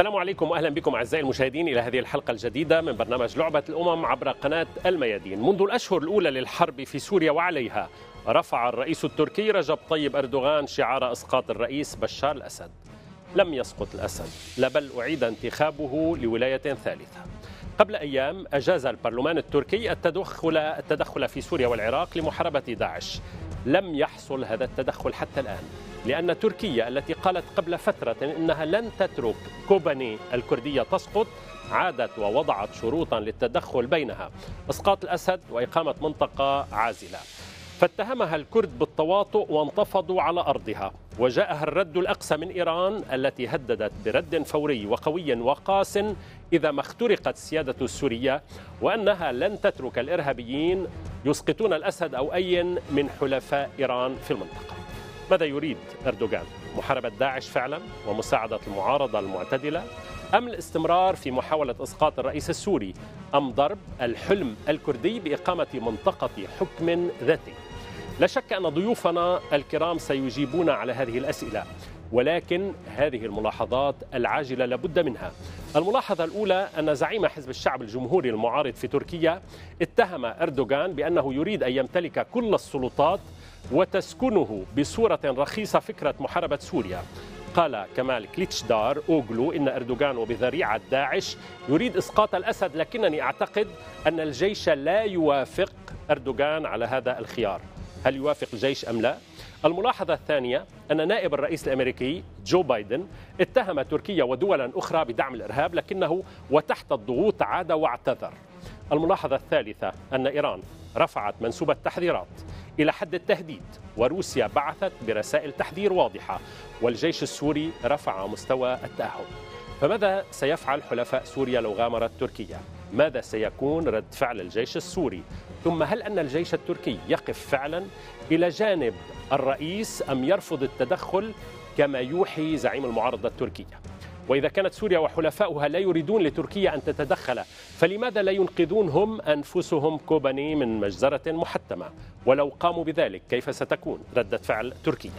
السلام عليكم واهلا بكم اعزائي المشاهدين الى هذه الحلقه الجديده من برنامج لعبه الامم عبر قناه الميادين. منذ الاشهر الاولى للحرب في سوريا وعليها رفع الرئيس التركي رجب طيب اردوغان شعار اسقاط الرئيس بشار الاسد. لم يسقط الاسد، لا بل اعيد انتخابه لولايه ثالثه. قبل ايام اجاز البرلمان التركي التدخل التدخل في سوريا والعراق لمحاربه داعش. لم يحصل هذا التدخل حتى الان. لأن تركيا التي قالت قبل فترة إنها لن تترك كوباني الكردية تسقط عادت ووضعت شروطا للتدخل بينها إسقاط الأسد وإقامة منطقة عازلة فاتهمها الكرد بالتواطؤ وانتفضوا على ارضها وجاءها الرد الأقسى من ايران التي هددت برد فوري وقوي وقاس اذا ما اخترقت السياده السوريه وانها لن تترك الارهابيين يسقطون الاسد او اي من حلفاء ايران في المنطقه ماذا يريد أردوغان؟ محاربة داعش فعلا ومساعدة المعارضة المعتدلة أم الاستمرار في محاولة إسقاط الرئيس السوري أم ضرب الحلم الكردي بإقامة منطقة حكم ذاتي لا شك أن ضيوفنا الكرام سيجيبون على هذه الأسئلة ولكن هذه الملاحظات العاجلة لابد منها الملاحظة الأولى أن زعيم حزب الشعب الجمهوري المعارض في تركيا اتهم أردوغان بأنه يريد أن يمتلك كل السلطات وتسكنه بصورة رخيصة فكرة محاربة سوريا قال كمال كليتشدار أوغلو إن أردوغان وبذريعة داعش يريد إسقاط الأسد لكنني أعتقد أن الجيش لا يوافق أردوغان على هذا الخيار هل يوافق الجيش أم لا؟ الملاحظة الثانية أن نائب الرئيس الأمريكي جو بايدن اتهم تركيا ودولا أخرى بدعم الإرهاب لكنه وتحت الضغوط عاد واعتذر الملاحظة الثالثة أن إيران رفعت منسوب التحذيرات إلى حد التهديد وروسيا بعثت برسائل تحذير واضحة والجيش السوري رفع مستوى التأهب فماذا سيفعل حلفاء سوريا لو غامرت تركيا؟ ماذا سيكون رد فعل الجيش السوري؟ ثم هل أن الجيش التركي يقف فعلا إلى جانب الرئيس أم يرفض التدخل كما يوحي زعيم المعارضة التركية؟ وإذا كانت سوريا وحلفاؤها لا يريدون لتركيا أن تتدخل فلماذا لا ينقذون هم أنفسهم كوباني من مجزرة محتمة ولو قاموا بذلك كيف ستكون ردة فعل تركيا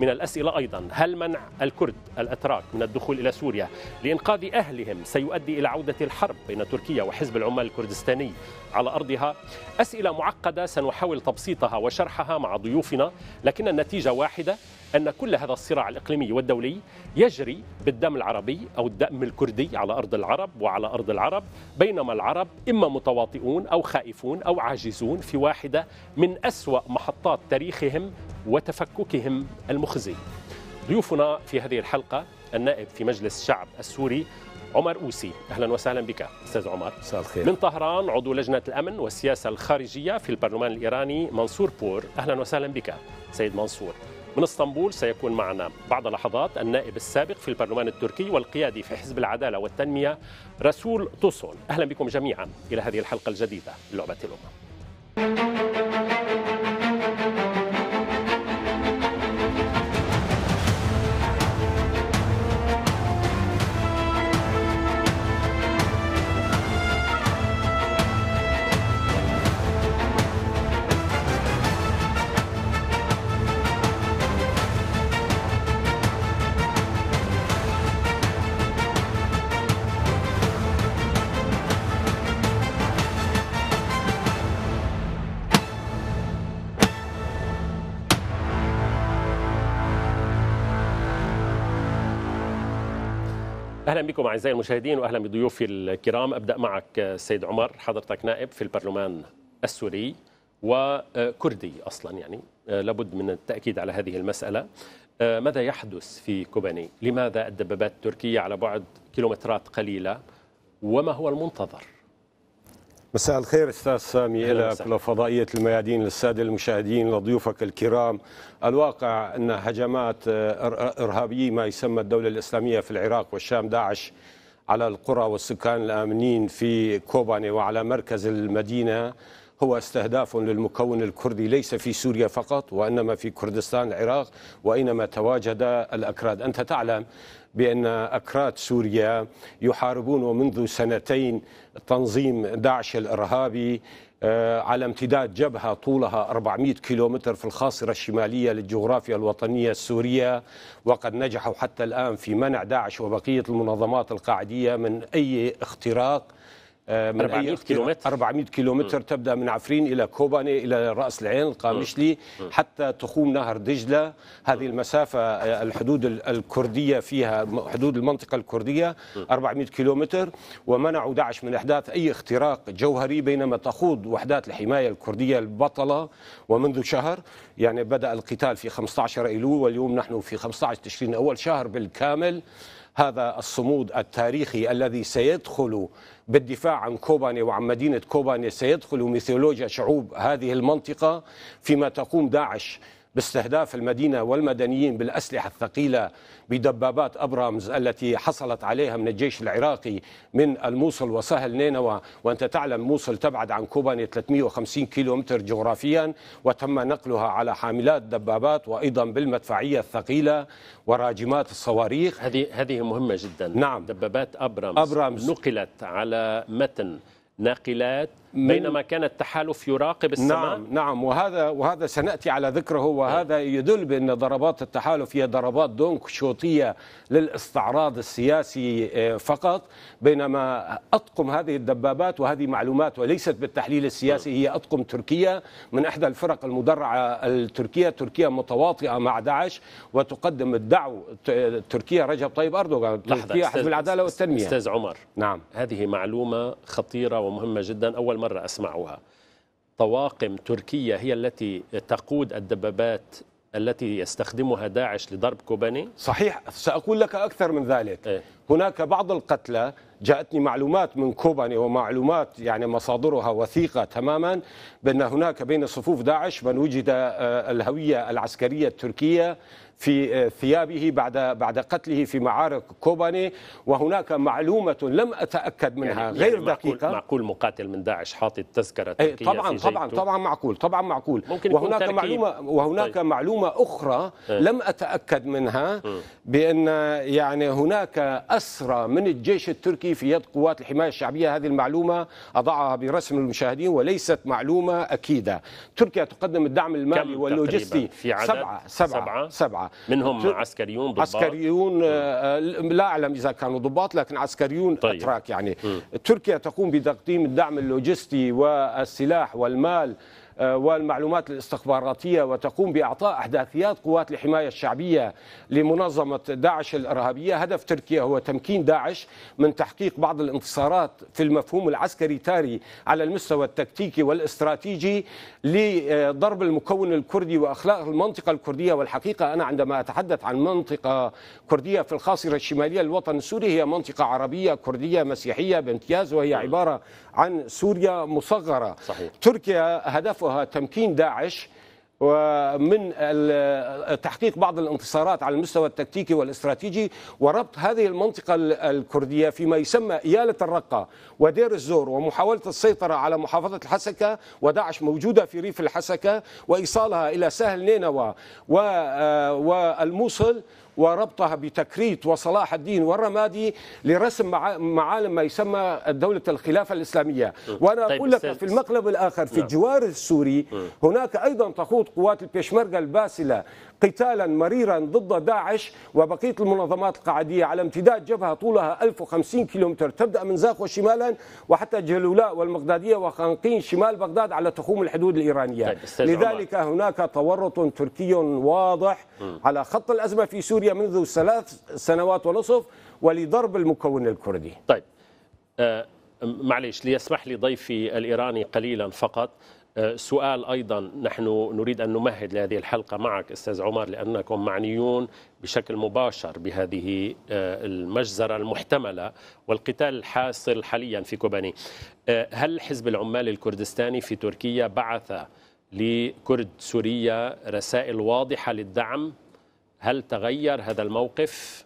من الأسئلة أيضا هل منع الكرد الأتراك من الدخول إلى سوريا لإنقاذ أهلهم سيؤدي إلى عودة الحرب بين تركيا وحزب العمال الكردستاني على أرضها أسئلة معقدة سنحاول تبسيطها وشرحها مع ضيوفنا لكن النتيجة واحدة أن كل هذا الصراع الإقليمي والدولي يجري بالدم العربي أو الدم الكردي على أرض العرب وعلى أرض العرب بينما العرب إما متواطئون أو خائفون أو عاجزون في واحدة من أسوأ محطات تاريخهم وتفككهم المخزي ضيوفنا في هذه الحلقة النائب في مجلس الشعب السوري عمر أوسي أهلا وسهلا بك أستاذ عمر مساء الخير من طهران عضو لجنة الأمن والسياسة الخارجية في البرلمان الإيراني منصور بور أهلا وسهلا بك سيد منصور من اسطنبول سيكون معنا بعد لحظات النائب السابق في البرلمان التركي والقيادي في حزب العدالة والتنمية رسول طوسون أهلا بكم جميعا إلى هذه الحلقة الجديدة لعبة الأمم اهلا بكم اعزائي المشاهدين واهلا بضيوفي الكرام ابدا معك السيد آه، عمر حضرتك نائب في البرلمان السوري وكردي اصلا يعني آه، لابد من التاكيد على هذه المساله آه، ماذا يحدث في كوباني لماذا الدبابات التركيه على بعد كيلومترات قليله وما هو المنتظر مساء الخير استاذ سامي الى فضائيه الميادين للساده المشاهدين لضيوفك الكرام الواقع ان هجمات ارهابيه ما يسمى الدوله الاسلاميه في العراق والشام داعش على القرى والسكان الامنين في كوباني وعلى مركز المدينه هو استهداف للمكون الكردي ليس في سوريا فقط وإنما في كردستان العراق وأينما تواجد الأكراد أنت تعلم بأن أكراد سوريا يحاربون ومنذ سنتين تنظيم داعش الإرهابي آه، على امتداد جبهة طولها 400 كيلومتر في الخاصرة الشمالية للجغرافيا الوطنية السورية وقد نجحوا حتى الآن في منع داعش وبقية المنظمات القاعدية من أي اختراق آه، من 400 كيلومتر 400 كيلومتر تبدا من عفرين الى كوباني الى راس العين القامشلي حتى تخوم نهر دجله هذه المسافه آه، الحدود الكرديه فيها حدود المنطقه الكرديه 400 كيلومتر ومنعوا داعش من احداث اي اختراق جوهري بينما تخوض وحدات الحمايه الكرديه البطله ومنذ شهر يعني بدا القتال في 15 ايلول واليوم نحن في 15 تشرين اول شهر بالكامل هذا الصمود التاريخي الذي سيدخل بالدفاع عن كوباني وعن مدينة كوباني سيدخل ميثولوجيا شعوب هذه المنطقة فيما تقوم داعش باستهداف المدينة والمدنيين بالأسلحة الثقيلة بدبابات أبرامز التي حصلت عليها من الجيش العراقي من الموصل وسهل نينوى وأنت تعلم موصل تبعد عن كوباني 350 كيلومتر جغرافيا وتم نقلها على حاملات دبابات وأيضا بالمدفعية الثقيلة وراجمات الصواريخ هذه هذه مهمة جدا نعم دبابات أبرامز, أبرامز. نقلت على متن ناقلات بينما كان التحالف يراقب السماء نعم نعم وهذا وهذا سناتي على ذكره وهذا إيه. يدل بان ضربات التحالف هي ضربات دونكشوطيه للاستعراض السياسي إيه، فقط بينما اطقم هذه الدبابات وهذه معلومات وليست بالتحليل السياسي هي اطقم تركيا من احدى الفرق المدرعه التركيه تركيا متواطئه مع داعش وتقدم الدعو تركيا رجب طيب اردوغان تركيا حزب العداله والتنميه استاذ عمر نعم هذه معلومه خطيره ومهمه جدا اول أول مرة أسمعها طواقم تركية هي التي تقود الدبابات التي يستخدمها داعش لضرب كوباني؟ صحيح سأقول لك أكثر من ذلك إيه؟ هناك بعض القتلى جاءتني معلومات من كوباني ومعلومات يعني مصادرها وثيقة تماما بأن هناك بين صفوف داعش من وجد آه، الهوية العسكرية التركية في آه، ثيابه بعد بعد قتله في معارك كوباني وهناك معلومه لم اتاكد منها يعني غير يعني معقول دقيقه معقول مقاتل من داعش حاطط تذكره إيه، تركيه طبعا في طبعا طبعا معقول طبعا معقول ممكن وهناك تركيب. معلومه وهناك طيب. معلومه اخرى اه. لم اتاكد منها اه. بان يعني هناك اسرى من الجيش التركي في يد قوات الحمايه الشعبيه هذه المعلومه اضعها برسم المشاهدين وليست معلومه اكيده تركيا تقدم الدعم المالي واللوجستي في عدد سبعه سبعه, سبعة. سبعة. منهم عسكريون ضباط عسكريون آه، لا اعلم اذا كانوا ضباط لكن عسكريون طيب. اتراك يعني م. تركيا تقوم بتقديم الدعم اللوجستي والسلاح والمال آه، والمعلومات الاستخباراتية وتقوم بإعطاء أحداثيات قوات الحماية الشعبية لمنظمة داعش الإرهابية هدف تركيا هو تمكين داعش من تحقيق بعض الانتصارات في المفهوم العسكري تاري على المستوى التكتيكي والاستراتيجي لضرب المكون الكردي وإخلاء المنطقة الكردية والحقيقة أنا عندما أتحدث عن منطقة كردية في الخاصرة الشمالية للوطن السوري هي منطقة عربية كردية مسيحية بامتياز وهي نعم. عبارة عن سوريا مصغرة صحيح. تركيا هدفها تمكين داعش ومن تحقيق بعض الانتصارات على المستوى التكتيكي والاستراتيجي وربط هذه المنطقة الكردية فيما يسمى إيالة الرقة ودير الزور ومحاولة السيطرة على محافظة الحسكة وداعش موجودة في ريف الحسكة وإيصالها إلى سهل نينوى آه، والموصل وربطها بتكريت وصلاح الدين والرمادي لرسم معالم ما يسمى دولة الخلافة الإسلامية وأنا طيب أقول لك في المقلب الآخر في نعم. الجوار السوري هناك أيضا تخوض قوات البيشمركة الباسلة قتالا مريرا ضد داعش وبقية المنظمات القاعدية على امتداد جبهة طولها 1050 كيلومتر تبدأ من زاخو شمالا وحتى جلولاء والمقدادية وخانقين شمال بغداد على تخوم الحدود الإيرانية طيب، لذلك عمر. هناك تورط تركي واضح م. على خط الأزمة في سوريا منذ ثلاث سنوات ونصف ولضرب المكون الكردي طيب أه معليش ليسمح لي ضيفي الإيراني قليلا فقط سؤال ايضا نحن نريد ان نمهد لهذه الحلقه معك استاذ عمر لانكم معنيون بشكل مباشر بهذه آه، المجزره المحتمله والقتال الحاصل حاليا في كوباني آه، هل حزب العمال الكردستاني في تركيا بعث لكرد سوريا رسائل واضحه للدعم هل تغير هذا الموقف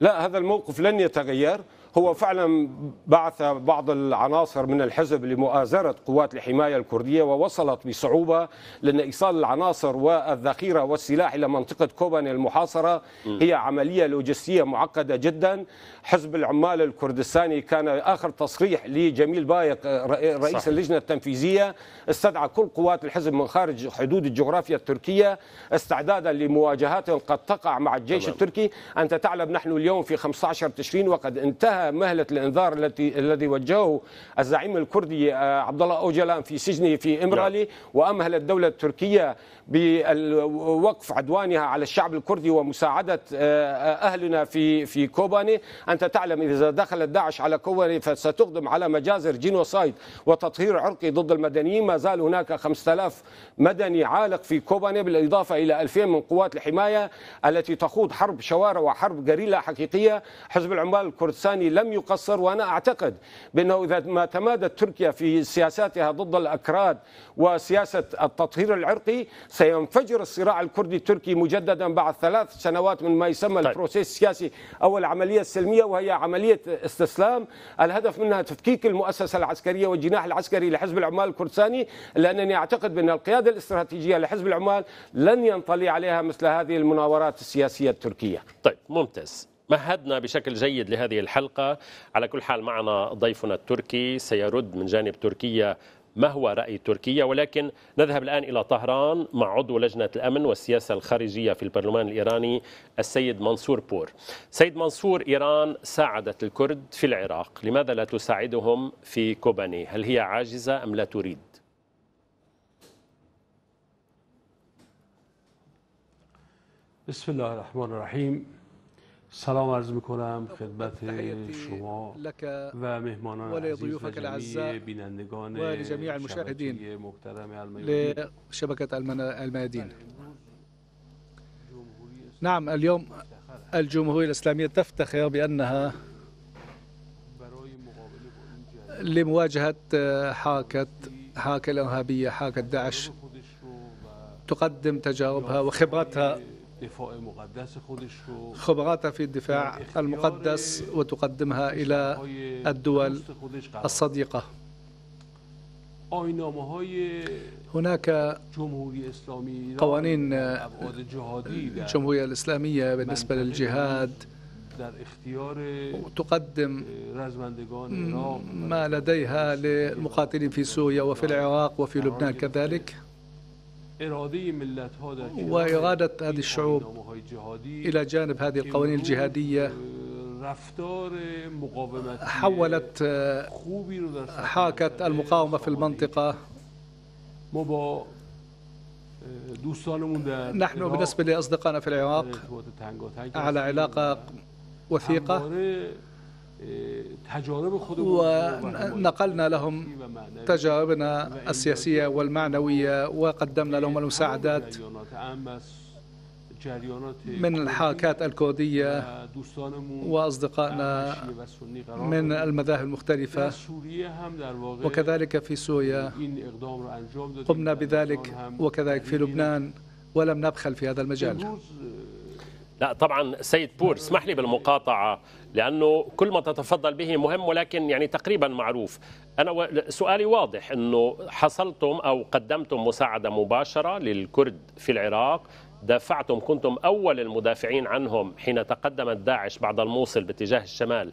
لا هذا الموقف لن يتغير هو فعلا بعث بعض العناصر من الحزب لمؤازرة قوات الحماية الكردية ووصلت بصعوبة لأن إيصال العناصر والذخيرة والسلاح إلى منطقة كوبان المحاصرة هي عملية لوجستية معقدة جدا حزب العمال الكردستاني كان آخر تصريح لجميل بايق آه، رئيس صحيح. اللجنة التنفيذية استدعى كل قوات الحزب من خارج حدود الجغرافيا التركية استعدادا لمواجهات قد تقع مع الجيش طبعا. التركي أنت تعلم نحن اليوم في 15 تشرين وقد انتهى مهله الانذار التي الذي وجهه الزعيم الكردي آه، عبد الله اوجلان في سجنه في امرالي نعم. وأمهل الدوله التركيه بوقف عدوانها على الشعب الكردي ومساعدة آه، آه، أهلنا في في كوباني أنت تعلم إذا دخلت داعش على كوباني فستقدم على مجازر جينوسايد وتطهير عرقي ضد المدنيين ما زال هناك 5000 مدني عالق في كوباني بالإضافة إلى 2000 من قوات الحماية التي تخوض حرب شوارع وحرب جريلة حقيقية حزب العمال الكردستاني لم يقصر وأنا أعتقد بأنه إذا ما تمادت تركيا في سياساتها ضد الأكراد وسياسة التطهير العرقي سينفجر الصراع الكردي التركي مجددا بعد ثلاث سنوات من ما يسمى طيب. البروسيس السياسي أو العملية السلمية وهي عملية استسلام الهدف منها تفكيك المؤسسة العسكرية والجناح العسكري لحزب العمال الكردستاني لأنني أعتقد بأن القيادة الاستراتيجية لحزب العمال لن ينطلي عليها مثل هذه المناورات السياسية التركية طيب ممتاز مهدنا بشكل جيد لهذه الحلقة على كل حال معنا ضيفنا التركي سيرد من جانب تركيا ما هو رأي تركيا ولكن نذهب الآن إلى طهران مع عضو لجنة الأمن والسياسة الخارجية في البرلمان الإيراني السيد منصور بور سيد منصور إيران ساعدت الكرد في العراق لماذا لا تساعدهم في كوباني هل هي عاجزة أم لا تريد بسم الله الرحمن الرحيم سلام عرض میکنم خدمت شما و مهمانان عزیز و جمعی بینندگان ولجميع المشاهدين لشبكة الميادين نعم اليوم الجمهورية الإسلامية تفتخر بأنها لمواجهة حركة حركة الإرهابية حركة داعش تقدم تجاربها وخبرتها دفاع مقدس خودش رو خبراتها في الدفاع المقدس وتقدمها إلى الدول الصديقة هناك قوانين الجمهورية الإسلامية بالنسبة للجهاد تقدم ما لديها للمقاتلين في سوريا وفي العراق وفي لبنان كذلك وإرادة هذه الشعوب إلى جانب هذه القوانين الجهادية حولت آه، حاكت المقاومة في المنطقة آه، نحن بالنسبة لأصدقائنا في العراق على علاقة وثيقة تجارب ونقلنا لهم تجاربنا السياسية والمعنوية وقدمنا لهم المساعدات من الحركات الكردية وأصدقائنا من المذاهب المختلفة وكذلك في سوريا قمنا بذلك وكذلك في لبنان ولم نبخل في هذا المجال لا طبعا سيد بور اسمح لي بالمقاطعة لانه كل ما تتفضل به مهم ولكن يعني تقريبا معروف انا سؤالي واضح انه حصلتم او قدمتم مساعده مباشره للكرد في العراق دافعتم كنتم اول المدافعين عنهم حين تقدمت داعش بعد الموصل باتجاه الشمال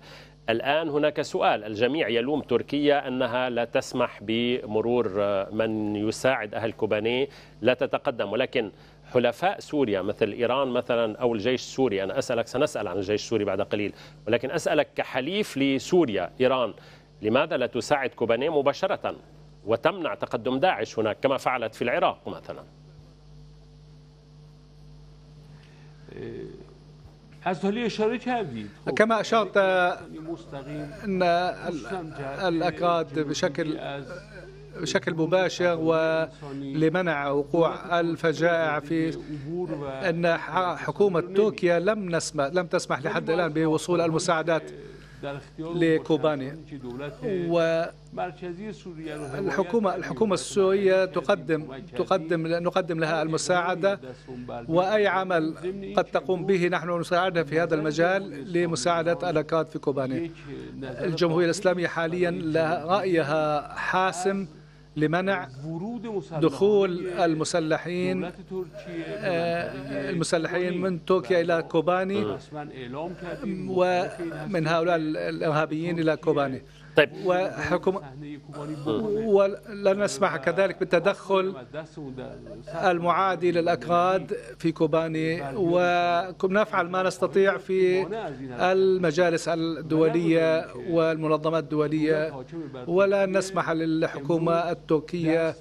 الآن هناك سؤال الجميع يلوم تركيا أنها لا تسمح بمرور آه، من يساعد أهل كوباني لا تتقدم ولكن حلفاء سوريا مثل إيران مثلا أو الجيش السوري أنا أسألك سنسأل عن الجيش السوري بعد قليل ولكن أسألك كحليف لسوريا إيران لماذا لا تساعد كوباني مباشرة وتمنع تقدم داعش هناك كما فعلت في العراق مثلا كما أشرت أن الأكراد بشكل بشكل مباشر ولمنع وقوع الفجائع في أن حكومة تركيا لم نسمح لم تسمح لحد الآن بوصول المساعدات لكوباني والحكومة الحكومة السورية تقدم تقدم نقدم لها المساعدة وأي عمل قد تقوم به نحن نساعدها في هذا المجال لمساعدة الأكراد في كوباني الجمهورية الإسلامية حاليا لها رأيها حاسم لمنع دخول المسلحين آه، المسلحين من تركيا إلى كوباني ومن هؤلاء الإرهابيين إلى كوباني طيب وحكم ولا نسمح كذلك بالتدخل المعادي للأكراد في كوباني ونفعل ما نستطيع في المجالس الدولية والمنظمات الدولية ولا نسمح للحكومة التركية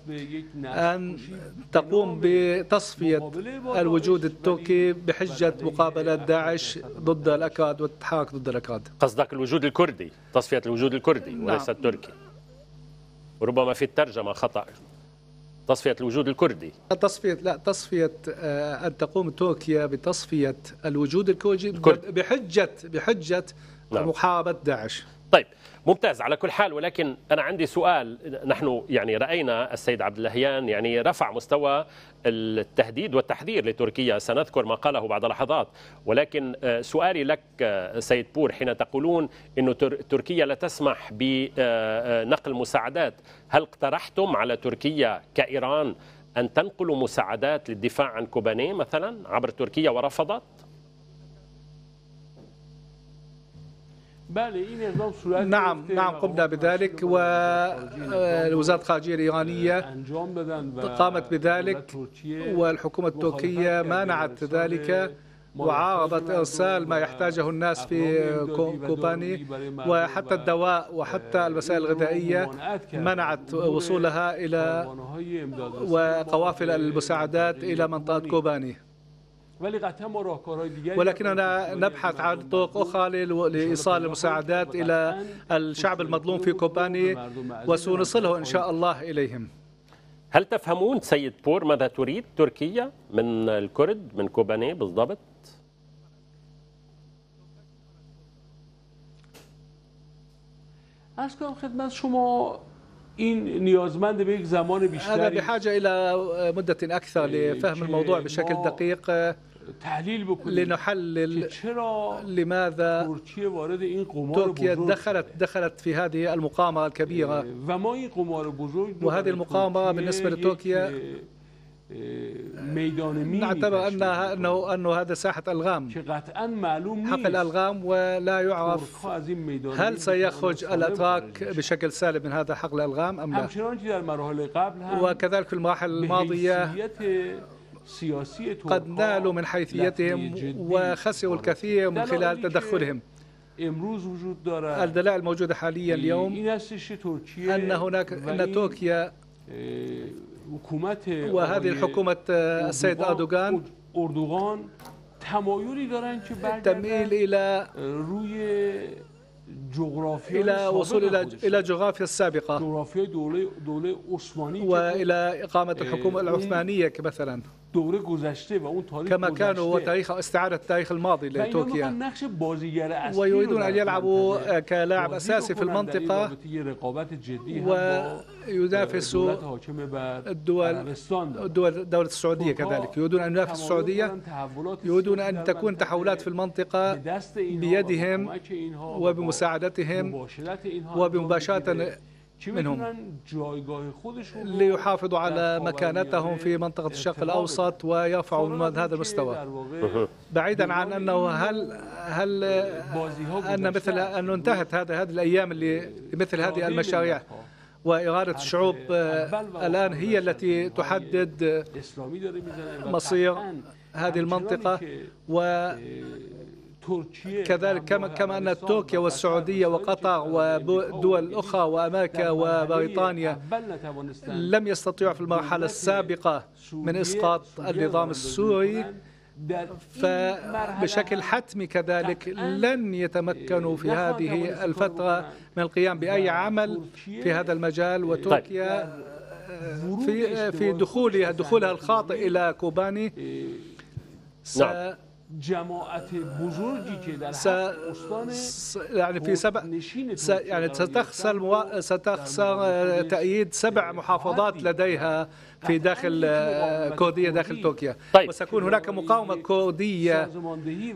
أن تقوم بتصفية الوجود التركي بحجة مقابلة داعش ضد الأكراد والتحرك ضد الأكراد قصدك الوجود الكردي تصفية الوجود الكردي كردي نعم. وليس نعم. التركي ربما في الترجمة خطأ تصفية الوجود الكردي تصفية لا تصفية آه، أن تقوم تركيا بتصفية الوجود الكردي بحجة بحجة نعم. محاربة داعش طيب ممتاز على كل حال ولكن انا عندي سؤال نحن يعني راينا السيد عبد اللهيان يعني رفع مستوى التهديد والتحذير لتركيا سنذكر ما قاله بعد لحظات ولكن آه، سؤالي لك آه، سيد بور حين تقولون أن تركيا لا تسمح بنقل آه، مساعدات هل اقترحتم على تركيا كإيران أن تنقل مساعدات للدفاع عن كوباني مثلا عبر تركيا ورفضت؟ نعم نعم قمنا بذلك والوزارة الخارجية الإيرانية قامت بذلك والحكومة التركية مانعت ذلك وعارضت إرسال ما يحتاجه الناس في كوباني وحتى الدواء وحتى اه، الوسائل الغذائية منعت وصولها إلى وقوافل المساعدات إلى منطقة كوباني ولكننا نبحث عن طرق أخرى لإيصال المساعدات إلى الشعب المظلوم في كوباني وسنصله إن شاء الله إليهم هل تفهمون سيد بور ماذا تريد تركيا من الكرد من كوباني بالضبط؟ أنا هذا بحاجه الى مده اكثر لفهم الموضوع بشكل دقيق تحلیل بکنیم لنحلل چرا لماذا ترکیه وارد این قمار تركيا بزرگ دخلت دخلت في هذه المقامرة الكبيرة اه، و ما این قمار بزرگ وهذه المقامرة بالنسبة لتركيا اه، اه، ميدان نعتبر انها انه انه هذا ساحه الغام حق الالغام ولا يعرف هل سيخرج الاتراك بشكل سالب من هذا حقل الالغام ام لا وكذلك في المراحل الماضيه قد نالوا من حيثيتهم وخسروا الكثير من خلال تدخلهم الدلائل الموجودة حاليا اليوم أن هناك أن تركيا وهذه الحكومة السيد أردوغان تميل إلى الى وصول الى الى جغرافيا السابقه جغرافيا دوله دوله عثمانيه والى اقامه اه، الحكومه العثمانيه مثلا دوره گذشته و اون تاریخ كما گذشته. كانوا تاریخ استعاره التاريخ الماضي لتركيا نقش بازیگر اصلی ويريدون أن يلعبوا كلاعب أساسي في المنطقة رقابت جدی وينافس اه، الدول الدول دولة السعودية كذلك آه، يريدون أن ينافس السعودية يريدون أن تكون تحولات في المنطقة بيدهم وبمساعدتهم وبمباشرة منهم ليحافظوا على مكانتهم في منطقة الشرق الأوسط ويرفعوا من هذا المستوى بعيدا عن أنه هل هل أن مثل أنه انتهت هذا هذه الأيام اللي مثل هذه المشاريع وإرادة الشعوب آه، الآن هي التي تحدد مصير هذه المنطقة و كذلك كما, كما أن تركيا والسعودية وقطر ودول أخرى وأمريكا وبريطانيا لم يستطيعوا في المرحلة السابقة من إسقاط النظام السوري فبشكل حتمي كذلك لن يتمكنوا في هذه الفترة من القيام بأي عمل في هذا المجال وتركيا آه، في في دخولها دخولها الخاطئ إلى كوباني إيه. نعم جماعت بزرگی که در س... استان یعنی يعني في سبع یعنی يعني ستخسر ستخسر تأييد سبع محافظات لديها في داخل كردية داخل تركيا طيب. وسيكون هناك مقاومة كردية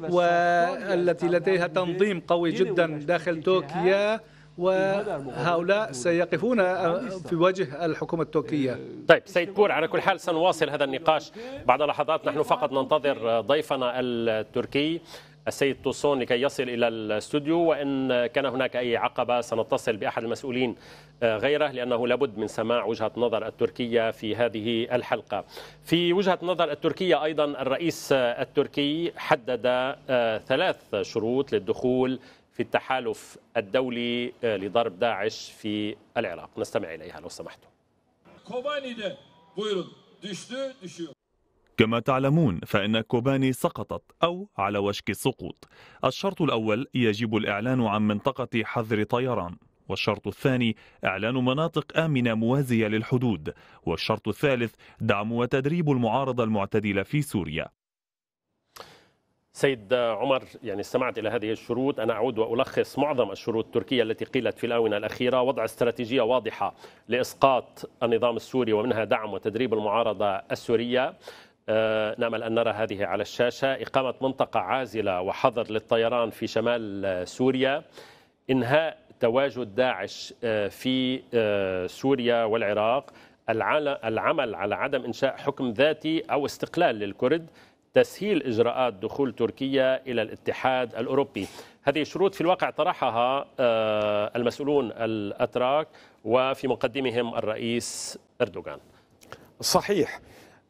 والتي لديها تنظيم قوي جدا داخل تركيا وهؤلاء سيقفون في وجه الحكومة التركية طيب سيد بور على كل حال سنواصل هذا النقاش بعد لحظات نحن فقط ننتظر ضيفنا التركي السيد توسون لكي يصل إلى الاستوديو وإن كان هناك أي عقبة سنتصل بأحد المسؤولين غيره لأنه لابد من سماع وجهة نظر التركية في هذه الحلقة في وجهة نظر التركية أيضا الرئيس التركي حدد ثلاث شروط للدخول في التحالف الدولي آه، لضرب داعش في العراق نستمع إليها لو سمحتم كما تعلمون فإن كوباني سقطت أو على وشك السقوط الشرط الأول يجب الإعلان عن منطقة حظر طيران والشرط الثاني إعلان مناطق آمنة موازية للحدود والشرط الثالث دعم وتدريب المعارضة المعتدلة في سوريا سيد عمر يعني استمعت الى هذه الشروط انا اعود والخص معظم الشروط التركيه التي قيلت في الاونه الاخيره وضع استراتيجيه واضحه لاسقاط النظام السوري ومنها دعم وتدريب المعارضه السوريه آه، نامل ان نرى هذه على الشاشه اقامه منطقه عازله وحظر للطيران في شمال سوريا انهاء تواجد داعش آه، في آه، سوريا والعراق العمل على عدم انشاء حكم ذاتي او استقلال للكرد تسهيل إجراءات دخول تركيا إلى الاتحاد الأوروبي هذه الشروط في الواقع طرحها آه، المسؤولون الأتراك وفي مقدمهم الرئيس أردوغان صحيح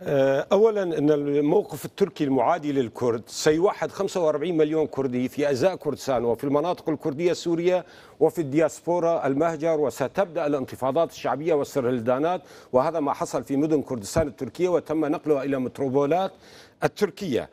آه، اولا ان الموقف التركي المعادي للكرد سيوحد 45 مليون كردي في اجزاء كردستان وفي المناطق الكرديه السوريه وفي الدياسبورا المهجر وستبدا الانتفاضات الشعبيه والسرهلدانات وهذا ما حصل في مدن كردستان التركيه وتم نقلها الى متروبولات التركية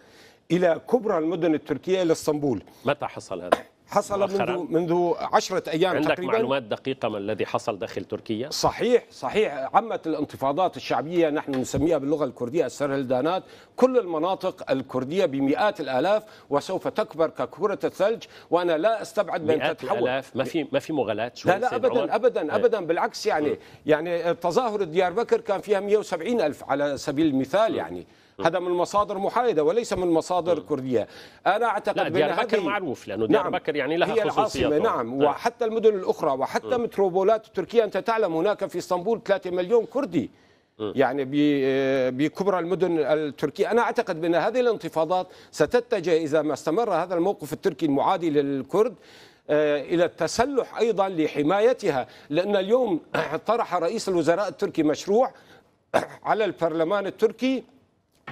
إلى كبرى المدن التركية إلى اسطنبول متى حصل هذا؟ حصل منذ منذ 10 ايام عندك تقريبا معلومات دقيقه ما الذي حصل داخل تركيا صحيح صحيح عمت الانتفاضات الشعبيه نحن نسميها باللغه الكرديه السرهلدانات كل المناطق الكرديه بمئات الالاف وسوف تكبر ككره الثلج وانا لا استبعد بأن تتحول الالاف ما في ما في مغالاه لا لا ابدا عمر. ابدا إيه. ابدا بالعكس يعني م. يعني تظاهر ديار بكر كان فيها 170 الف على سبيل المثال م. يعني هذا من مصادر محايده وليس من مصادر كرديه انا اعتقد بان بكر معروف لانه ديار نعم بكر يعني لها هي العاصمه نعم م. نعم. وحتى المدن الاخرى وحتى م. متروبولات تركيا انت تعلم هناك في اسطنبول 3 مليون كردي يعني بكبرى المدن التركية أنا أعتقد بأن هذه الانتفاضات ستتجه إذا ما استمر هذا الموقف التركي المعادي للكرد آه، إلى التسلح أيضا لحمايتها لأن اليوم طرح رئيس الوزراء التركي مشروع على البرلمان التركي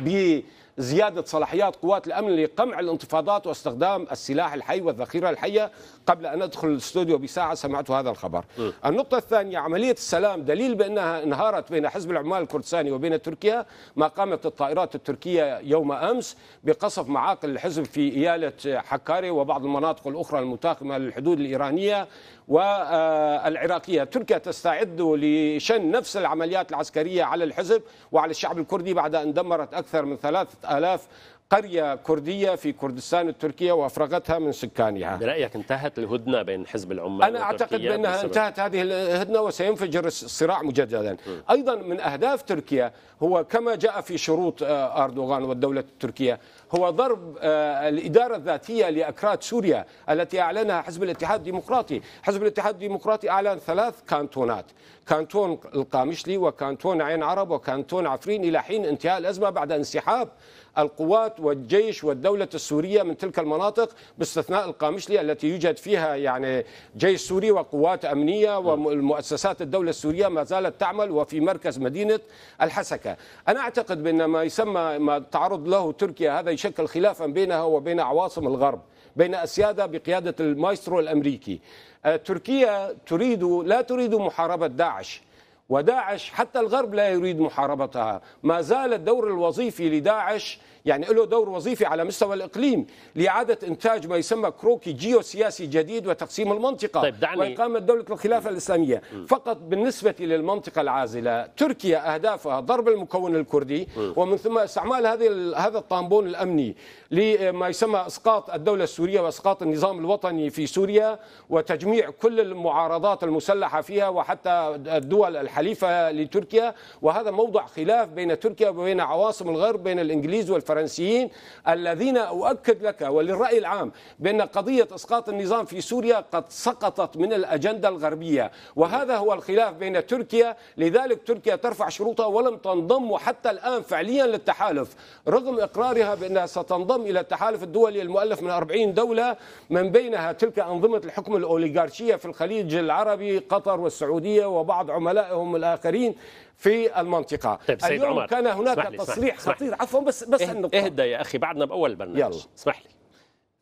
بزيادة صلاحيات قوات الأمن لقمع الانتفاضات واستخدام السلاح الحي والذخيرة الحية قبل أن أدخل الاستوديو بساعة سمعت هذا الخبر م. النقطة الثانية عملية السلام دليل بأنها انهارت بين حزب العمال الكردستاني وبين تركيا ما قامت الطائرات التركية يوم أمس بقصف معاقل الحزب في إيالة حكاري وبعض المناطق الأخرى المتاقمة للحدود الإيرانية والعراقية تركيا تستعد لشن نفس العمليات العسكرية على الحزب وعلى الشعب الكردي بعد أن دمرت أكثر من ثلاثة آلاف قرية كردية في كردستان التركية وأفرغتها من سكانها برأيك انتهت الهدنة بين حزب العمال أنا أعتقد بأنها انتهت هذه الهدنة وسينفجر الصراع مجددا م. أيضا من أهداف تركيا هو كما جاء في شروط آه، أردوغان والدولة التركية هو ضرب آه، الإدارة الذاتية لأكراد سوريا التي أعلنها حزب الاتحاد الديمقراطي حزب الاتحاد الديمقراطي أعلن ثلاث كانتونات كانتون القامشلي وكانتون عين عرب وكانتون عفرين إلى حين انتهاء الأزمة بعد انسحاب القوات والجيش والدولة السورية من تلك المناطق باستثناء القامشلي التي يوجد فيها يعني جيش سوري وقوات أمنية نعم. ومؤسسات الدولة السورية ما زالت تعمل وفي مركز مدينة الحسكة أنا أعتقد بأن ما يسمى ما تعرض له تركيا هذا يشكل خلافا بينها وبين عواصم الغرب بين السيادة بقيادة المايسترو الأمريكي آه، تركيا تريد لا تريد محاربة داعش وداعش حتى الغرب لا يريد محاربتها ما زال الدور الوظيفي لداعش يعني له دور وظيفي على مستوى الإقليم لإعادة إنتاج ما يسمى كروكي جيوسياسي جديد وتقسيم المنطقة طيب دعني وإقامة دولة الخلافة الإسلامية فقط بالنسبة للمنطقة العازلة تركيا أهدافها ضرب المكون الكردي ومن ثم استعمال هذه هذا الطامبون الأمني لما يسمى إسقاط الدولة السورية وإسقاط النظام الوطني في سوريا وتجميع كل المعارضات المسلحة فيها وحتى الدول الحليفة لتركيا وهذا موضع خلاف بين تركيا وبين عواصم الغرب بين الإنجليز والفرنسيين الفرنسيين الذين أؤكد لك وللرأي العام بأن قضية إسقاط النظام في سوريا قد سقطت من الأجندة الغربية وهذا هو الخلاف بين تركيا لذلك تركيا ترفع شروطها ولم تنضم حتى الآن فعليا للتحالف رغم إقرارها بأنها ستنضم إلى التحالف الدولي المؤلف من 40 دولة من بينها تلك أنظمة الحكم الأوليغارشية في الخليج العربي قطر والسعودية وبعض عملائهم الآخرين في المنطقه طيب سيد اليوم عمر. كان هناك اسمح تصريح اسمح خطير اسمح عفوا بس بس النقطه اهدى يا اخي بعدنا باول برنامج يلا. اسمح لي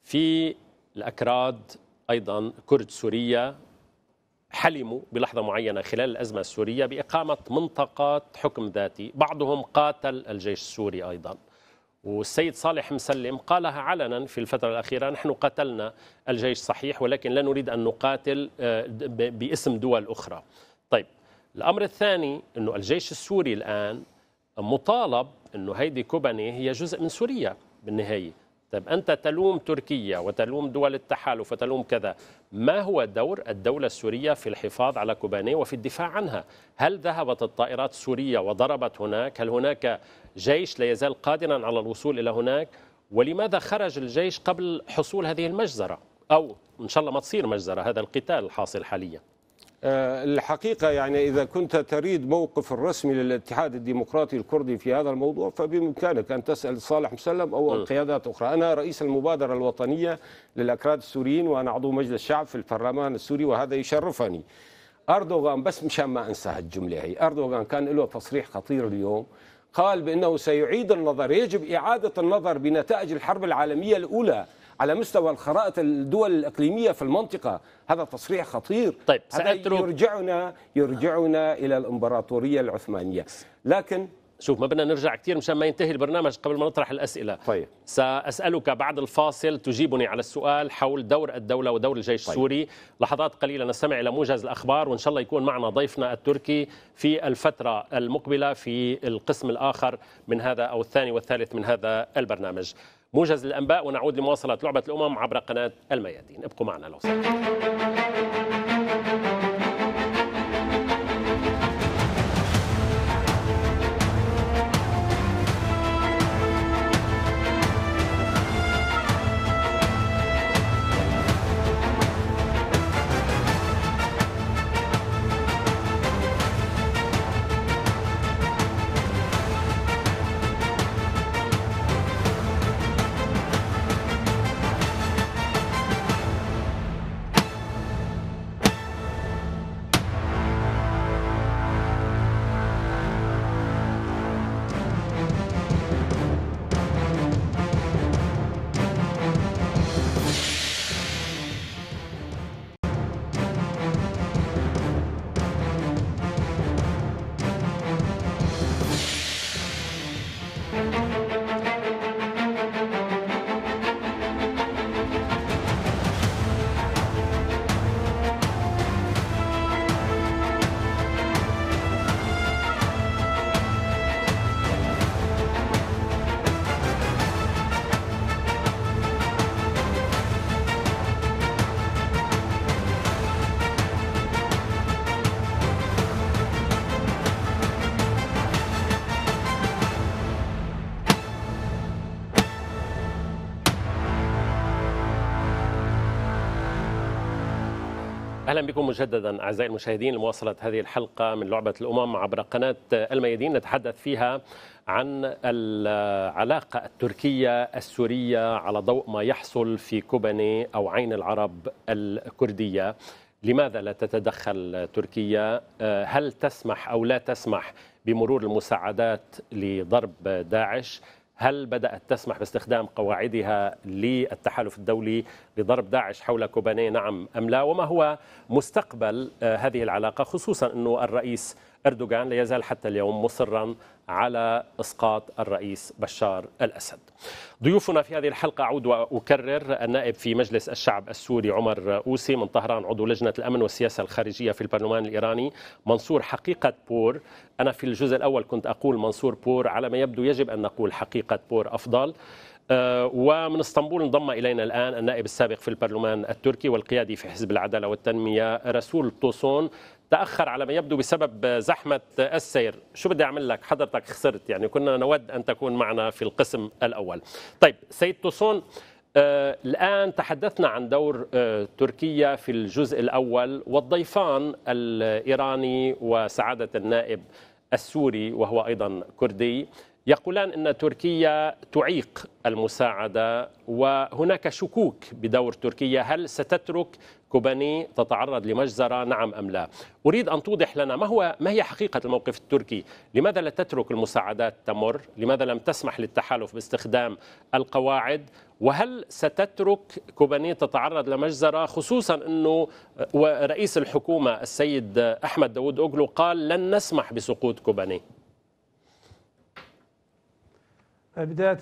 في الاكراد ايضا كرد سوريه حلموا بلحظه معينه خلال الازمه السوريه باقامه منطقات حكم ذاتي بعضهم قاتل الجيش السوري ايضا والسيد صالح مسلم قالها علنا في الفترة الأخيرة نحن قتلنا الجيش صحيح ولكن لا نريد أن نقاتل آه، باسم دول أخرى طيب الأمر الثاني أنه الجيش السوري الآن مطالب أنه هيدي كوباني هي جزء من سوريا بالنهاية طيب أنت تلوم تركيا وتلوم دول التحالف وتلوم كذا ما هو دور الدولة السورية في الحفاظ على كوباني وفي الدفاع عنها هل ذهبت الطائرات السورية وضربت هناك هل هناك جيش لا يزال قادرا على الوصول إلى هناك ولماذا خرج الجيش قبل حصول هذه المجزرة أو إن شاء الله ما تصير مجزرة هذا القتال الحاصل حالياً آه، الحقيقة يعني إذا كنت تريد موقف الرسمي للاتحاد الديمقراطي الكردي في هذا الموضوع فبإمكانك أن تسأل صالح مسلم أو القيادات أخرى أنا رئيس المبادرة الوطنية للأكراد السوريين وأنا عضو مجلس الشعب في البرلمان السوري وهذا يشرفني أردوغان بس مشان ما أنسى هالجملة هي أردوغان كان له تصريح خطير اليوم قال بأنه سيعيد النظر يجب إعادة النظر بنتائج الحرب العالمية الأولى على مستوى الخرائط الدول الإقليمية في المنطقة هذا تصريح خطير طيب هذا سأترك. يرجعنا يرجعنا إلى الإمبراطورية العثمانية لكن شوف ما بدنا نرجع كثير مشان ما ينتهي البرنامج قبل ما نطرح الاسئله طيب ساسالك بعد الفاصل تجيبني على السؤال حول دور الدوله ودور الجيش طيب. السوري لحظات قليله نستمع الى موجز الاخبار وان شاء الله يكون معنا ضيفنا التركي في الفتره المقبله في القسم الاخر من هذا او الثاني والثالث من هذا البرنامج موجز الأنباء ونعود لمواصلة لعبة الأمم عبر قناة الميادين ابقوا معنا لو سمحتم اهلا بكم مجددا اعزائي المشاهدين لمواصله هذه الحلقه من لعبه الامم عبر قناه الميادين نتحدث فيها عن العلاقه التركيه السوريه على ضوء ما يحصل في كوبني او عين العرب الكرديه لماذا لا تتدخل تركيا آه، هل تسمح او لا تسمح بمرور المساعدات لضرب داعش هل بدأت تسمح باستخدام قواعدها للتحالف الدولي لضرب داعش حول كوباني نعم أم لا وما هو مستقبل آه، هذه العلاقة خصوصا أنه الرئيس أردوغان لا يزال حتى اليوم مصرا على اسقاط الرئيس بشار الاسد. ضيوفنا في هذه الحلقه اعود واكرر النائب في مجلس الشعب السوري عمر اوسي من طهران عضو لجنه الامن والسياسه الخارجيه في البرلمان الايراني، منصور حقيقه بور، انا في الجزء الاول كنت اقول منصور بور على ما يبدو يجب ان نقول حقيقه بور افضل. آه، ومن اسطنبول انضم الينا الان النائب السابق في البرلمان التركي والقيادي في حزب العداله والتنميه رسول طوسون تاخر على ما يبدو بسبب زحمه السير شو بدي اعمل لك حضرتك خسرت يعني كنا نود ان تكون معنا في القسم الاول طيب سيد توسون آه الآن تحدثنا عن دور آه تركيا في الجزء الأول والضيفان الإيراني وسعادة النائب السوري وهو أيضا كردي يقولان ان تركيا تعيق المساعده وهناك شكوك بدور تركيا هل ستترك كوباني تتعرض لمجزره نعم ام لا اريد ان توضح لنا ما هو ما هي حقيقه الموقف التركي لماذا لا تترك المساعدات تمر لماذا لم تسمح للتحالف باستخدام القواعد وهل ستترك كوباني تتعرض لمجزره خصوصا انه رئيس الحكومه السيد احمد داوود اوغلو قال لن نسمح بسقوط كوباني بداية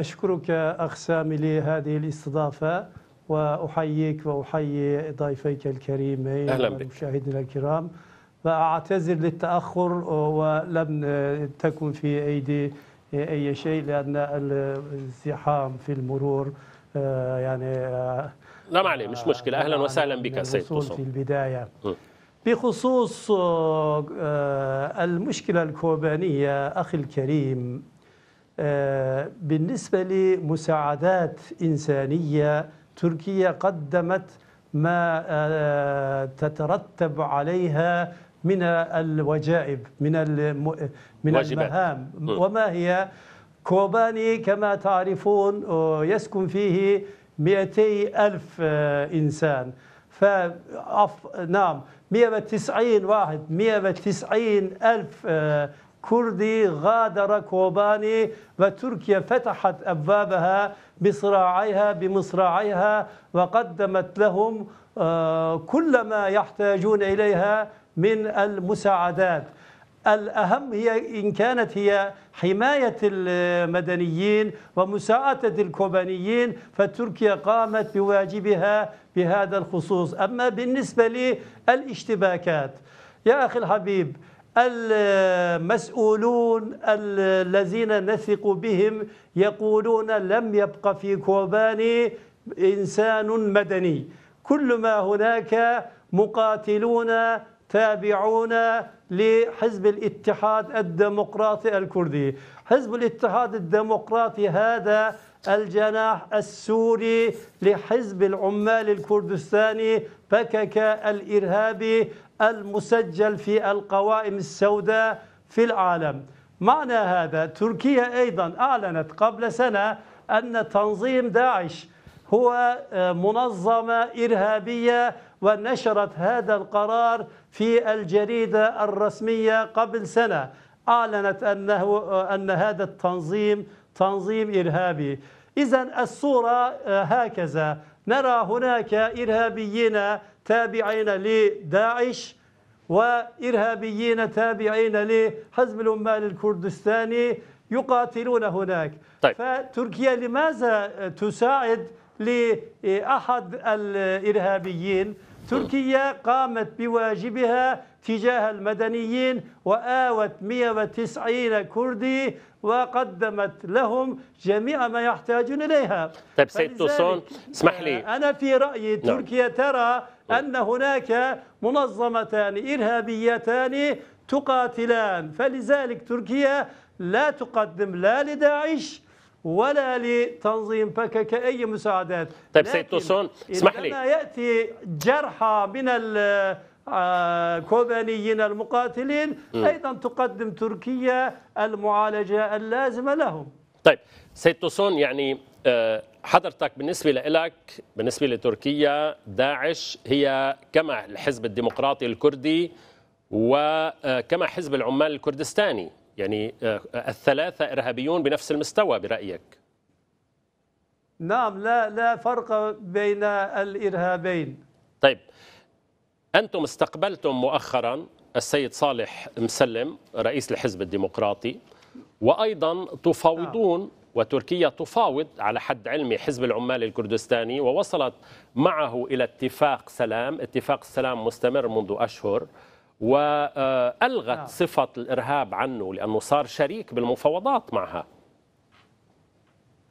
أشكرك أخ سامي لهذه الاستضافة وأحييك وأحيي ضيفيك الكريمين أهلا بك مشاهدينا الكرام وأعتذر للتأخر ولم تكن في أيدي أي شيء لأن الازدحام في المرور آه، يعني آه، لا ما عليه مش مشكلة أهلا آه، وسهلا بك يعني سيد قصوم في البداية م. بخصوص المشكلة الكوبانية أخي الكريم آه، بالنسبة لمساعدات إنسانية تركيا قدمت ما آه، تترتب عليها من الوجائب من من المهام وما هي كوباني كما تعرفون آه، يسكن فيه 200 ألف إنسان ف نعم 190 واحد 190 ألف كردي غادر كوباني وتركيا فتحت أبوابها بصراعيها بمصراعيها وقدمت لهم آه، كل ما يحتاجون إليها من المساعدات الأهم هي إن كانت هي حماية المدنيين ومساعدة الكوبانيين فتركيا قامت بواجبها بهذا الخصوص أما بالنسبة للاشتباكات يا أخي الحبيب المسؤولون الذين نثق بهم يقولون لم يبق في كوباني إنسان مدني كل ما هناك مقاتلون تابعون لحزب الاتحاد الديمقراطي الكردي حزب الاتحاد الديمقراطي هذا الجناح السوري لحزب العمال الكردستاني بكك الإرهابي المسجل في القوائم السوداء في العالم معنى هذا تركيا أيضا أعلنت قبل سنة أن تنظيم داعش هو آه، منظمة إرهابية ونشرت هذا القرار في الجريدة الرسمية قبل سنة أعلنت أنه آه، أن هذا التنظيم تنظيم إرهابي إذا الصورة آه، هكذا نرى هناك إرهابيين تابعين لداعش وإرهابيين تابعين لحزب العمال الكردستاني يقاتلون هناك طيب. فتركيا لماذا تساعد لأحد الإرهابيين تركيا قامت بواجبها تجاه المدنيين وآوت 190 كردي وقدمت لهم جميع ما يحتاجون إليها طيب سيد توسون اسمح لي آه، أنا في رأيي نعم. تركيا ترى أن هناك منظمتان إرهابيتان تقاتلان فلذلك تركيا لا تقدم لا لداعش ولا لتنظيم بكك اي مساعدات طيب سيد توسون اسمح لي ياتي جرحى من الكوبانيين آه، المقاتلين م. ايضا تقدم تركيا المعالجه اللازمه لهم طيب سيد توسون يعني آه، حضرتك بالنسبة لك بالنسبة لتركيا داعش هي كما الحزب الديمقراطي الكردي وكما آه، حزب العمال الكردستاني يعني آه، الثلاثة إرهابيون بنفس المستوى برأيك نعم لا لا فرق بين الإرهابين طيب أنتم استقبلتم مؤخرا السيد صالح مسلم رئيس الحزب الديمقراطي وأيضا تفاوضون نعم. وتركيا تفاوض على حد علمي حزب العمال الكردستاني ووصلت معه إلى اتفاق سلام اتفاق السلام مستمر منذ أشهر وألغت آه. صفة الإرهاب عنه لأنه صار شريك بالمفاوضات معها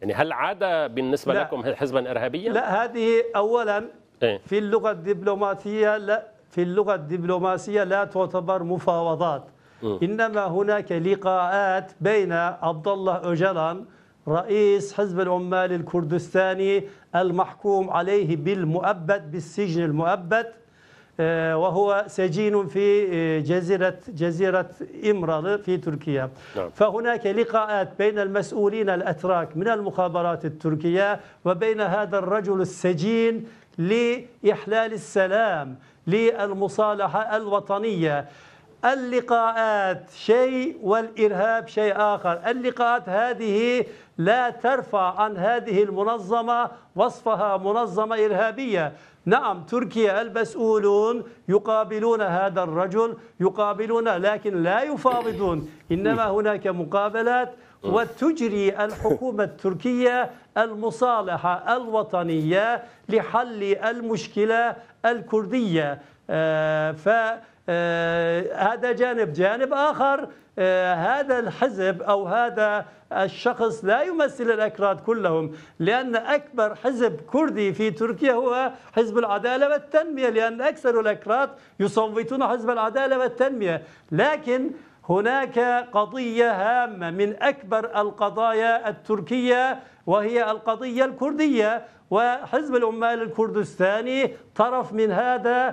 يعني هل عاد بالنسبة لا. لكم حزبا إرهابيا؟ لا هذه أولا إيه؟ في اللغة الدبلوماسية لا في اللغة الدبلوماسية لا تعتبر مفاوضات إنما هناك لقاءات بين عبد الله اوجلان رئيس حزب العمال الكردستاني المحكوم عليه بالمؤبد بالسجن المؤبد آه، وهو سجين في آه، جزيرة جزيرة إمرال في تركيا نعم. فهناك لقاءات بين المسؤولين الأتراك من المخابرات التركية وبين هذا الرجل السجين لإحلال السلام للمصالحة الوطنية اللقاءات شيء والإرهاب شيء آخر اللقاءات هذه لا ترفع عن هذه المنظمة وصفها منظمة إرهابية نعم تركيا المسؤولون يقابلون هذا الرجل يقابلون لكن لا يفاوضون إنما هناك مقابلات وتجري الحكومة التركية المصالحة الوطنية لحل المشكلة الكردية آه، ف آه، هذا جانب جانب آخر آه، هذا الحزب أو هذا الشخص لا يمثل الأكراد كلهم لأن أكبر حزب كردي في تركيا هو حزب العدالة والتنمية لأن أكثر الأكراد يصوتون حزب العدالة والتنمية لكن هناك قضية هامة من أكبر القضايا التركية وهي القضية الكردية وحزب العمال الكردستاني طرف من هذا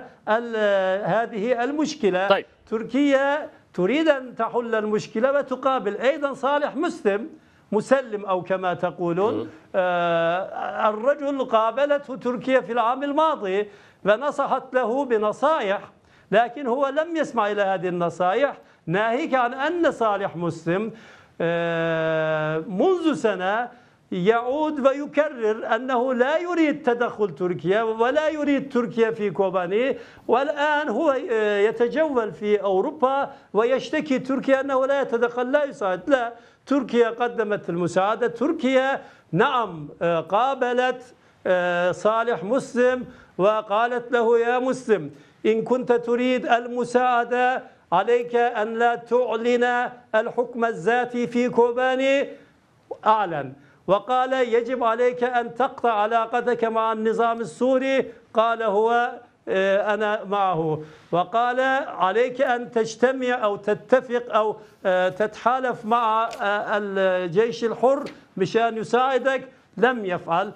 هذه المشكلة طيب. تركيا تريد أن تحل المشكلة وتقابل أيضا صالح مسلم مسلم أو كما تقولون آه الرجل قابلته تركيا في العام الماضي ونصحت له بنصائح لكن هو لم يسمع إلى هذه النصائح ناهيك عن أن صالح مسلم آه منذ سنة يعود ويكرر أنه لا يريد تدخل تركيا ولا يريد تركيا في كوباني والآن هو آه، يتجول في أوروبا ويشتكي تركيا أنه لا يتدخل لا يساعد لا تركيا قدمت المساعدة تركيا نعم آه، قابلت آه، صالح مسلم وقالت له يا مسلم إن كنت تريد المساعدة عليك أن لا تعلن الحكم الذاتي في كوباني أعلن وقال يجب عليك أن تقطع علاقتك مع النظام السوري قال هو آه، أنا معه وقال عليك أن تجتمع أو تتفق أو آه، تتحالف مع آه، الجيش الحر مشان يساعدك لم يفعل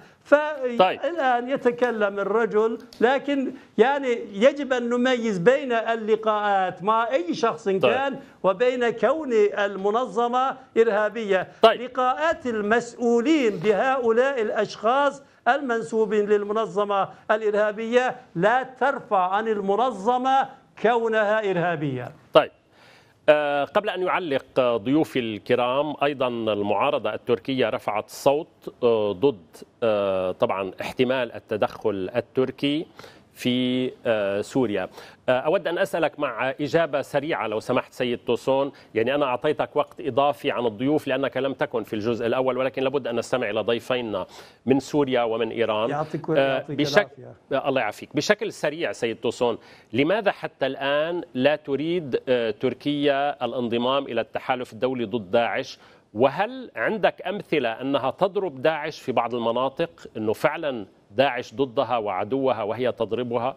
طيب. الآن يتكلم الرجل لكن يعني يجب أن نميز بين اللقاءات مع أي شخص طيب. كان وبين كون المنظمة إرهابية طيب. لقاءات المسؤولين بهؤلاء الأشخاص المنسوبين للمنظمة الإرهابية لا ترفع عن المنظمة كونها إرهابية طيب آه، قبل أن يعلق ضيوفي الكرام أيضا المعارضة التركية رفعت صوت آه، ضد آه، طبعا احتمال التدخل التركي في آه، سوريا آه، أود أن أسألك مع إجابة سريعة لو سمحت سيد توسون يعني أنا أعطيتك وقت إضافي عن الضيوف لأنك لم تكن في الجزء الأول ولكن لابد أن نستمع إلى ضيفينا من سوريا ومن إيران يعطيك آه، بشك... الله يعافيك بشكل سريع سيد توسون لماذا حتى الآن لا تريد تركيا الانضمام إلى التحالف الدولي ضد داعش وهل عندك أمثلة أنها تضرب داعش في بعض المناطق أنه فعلا داعش ضدها وعدوها وهي تضربها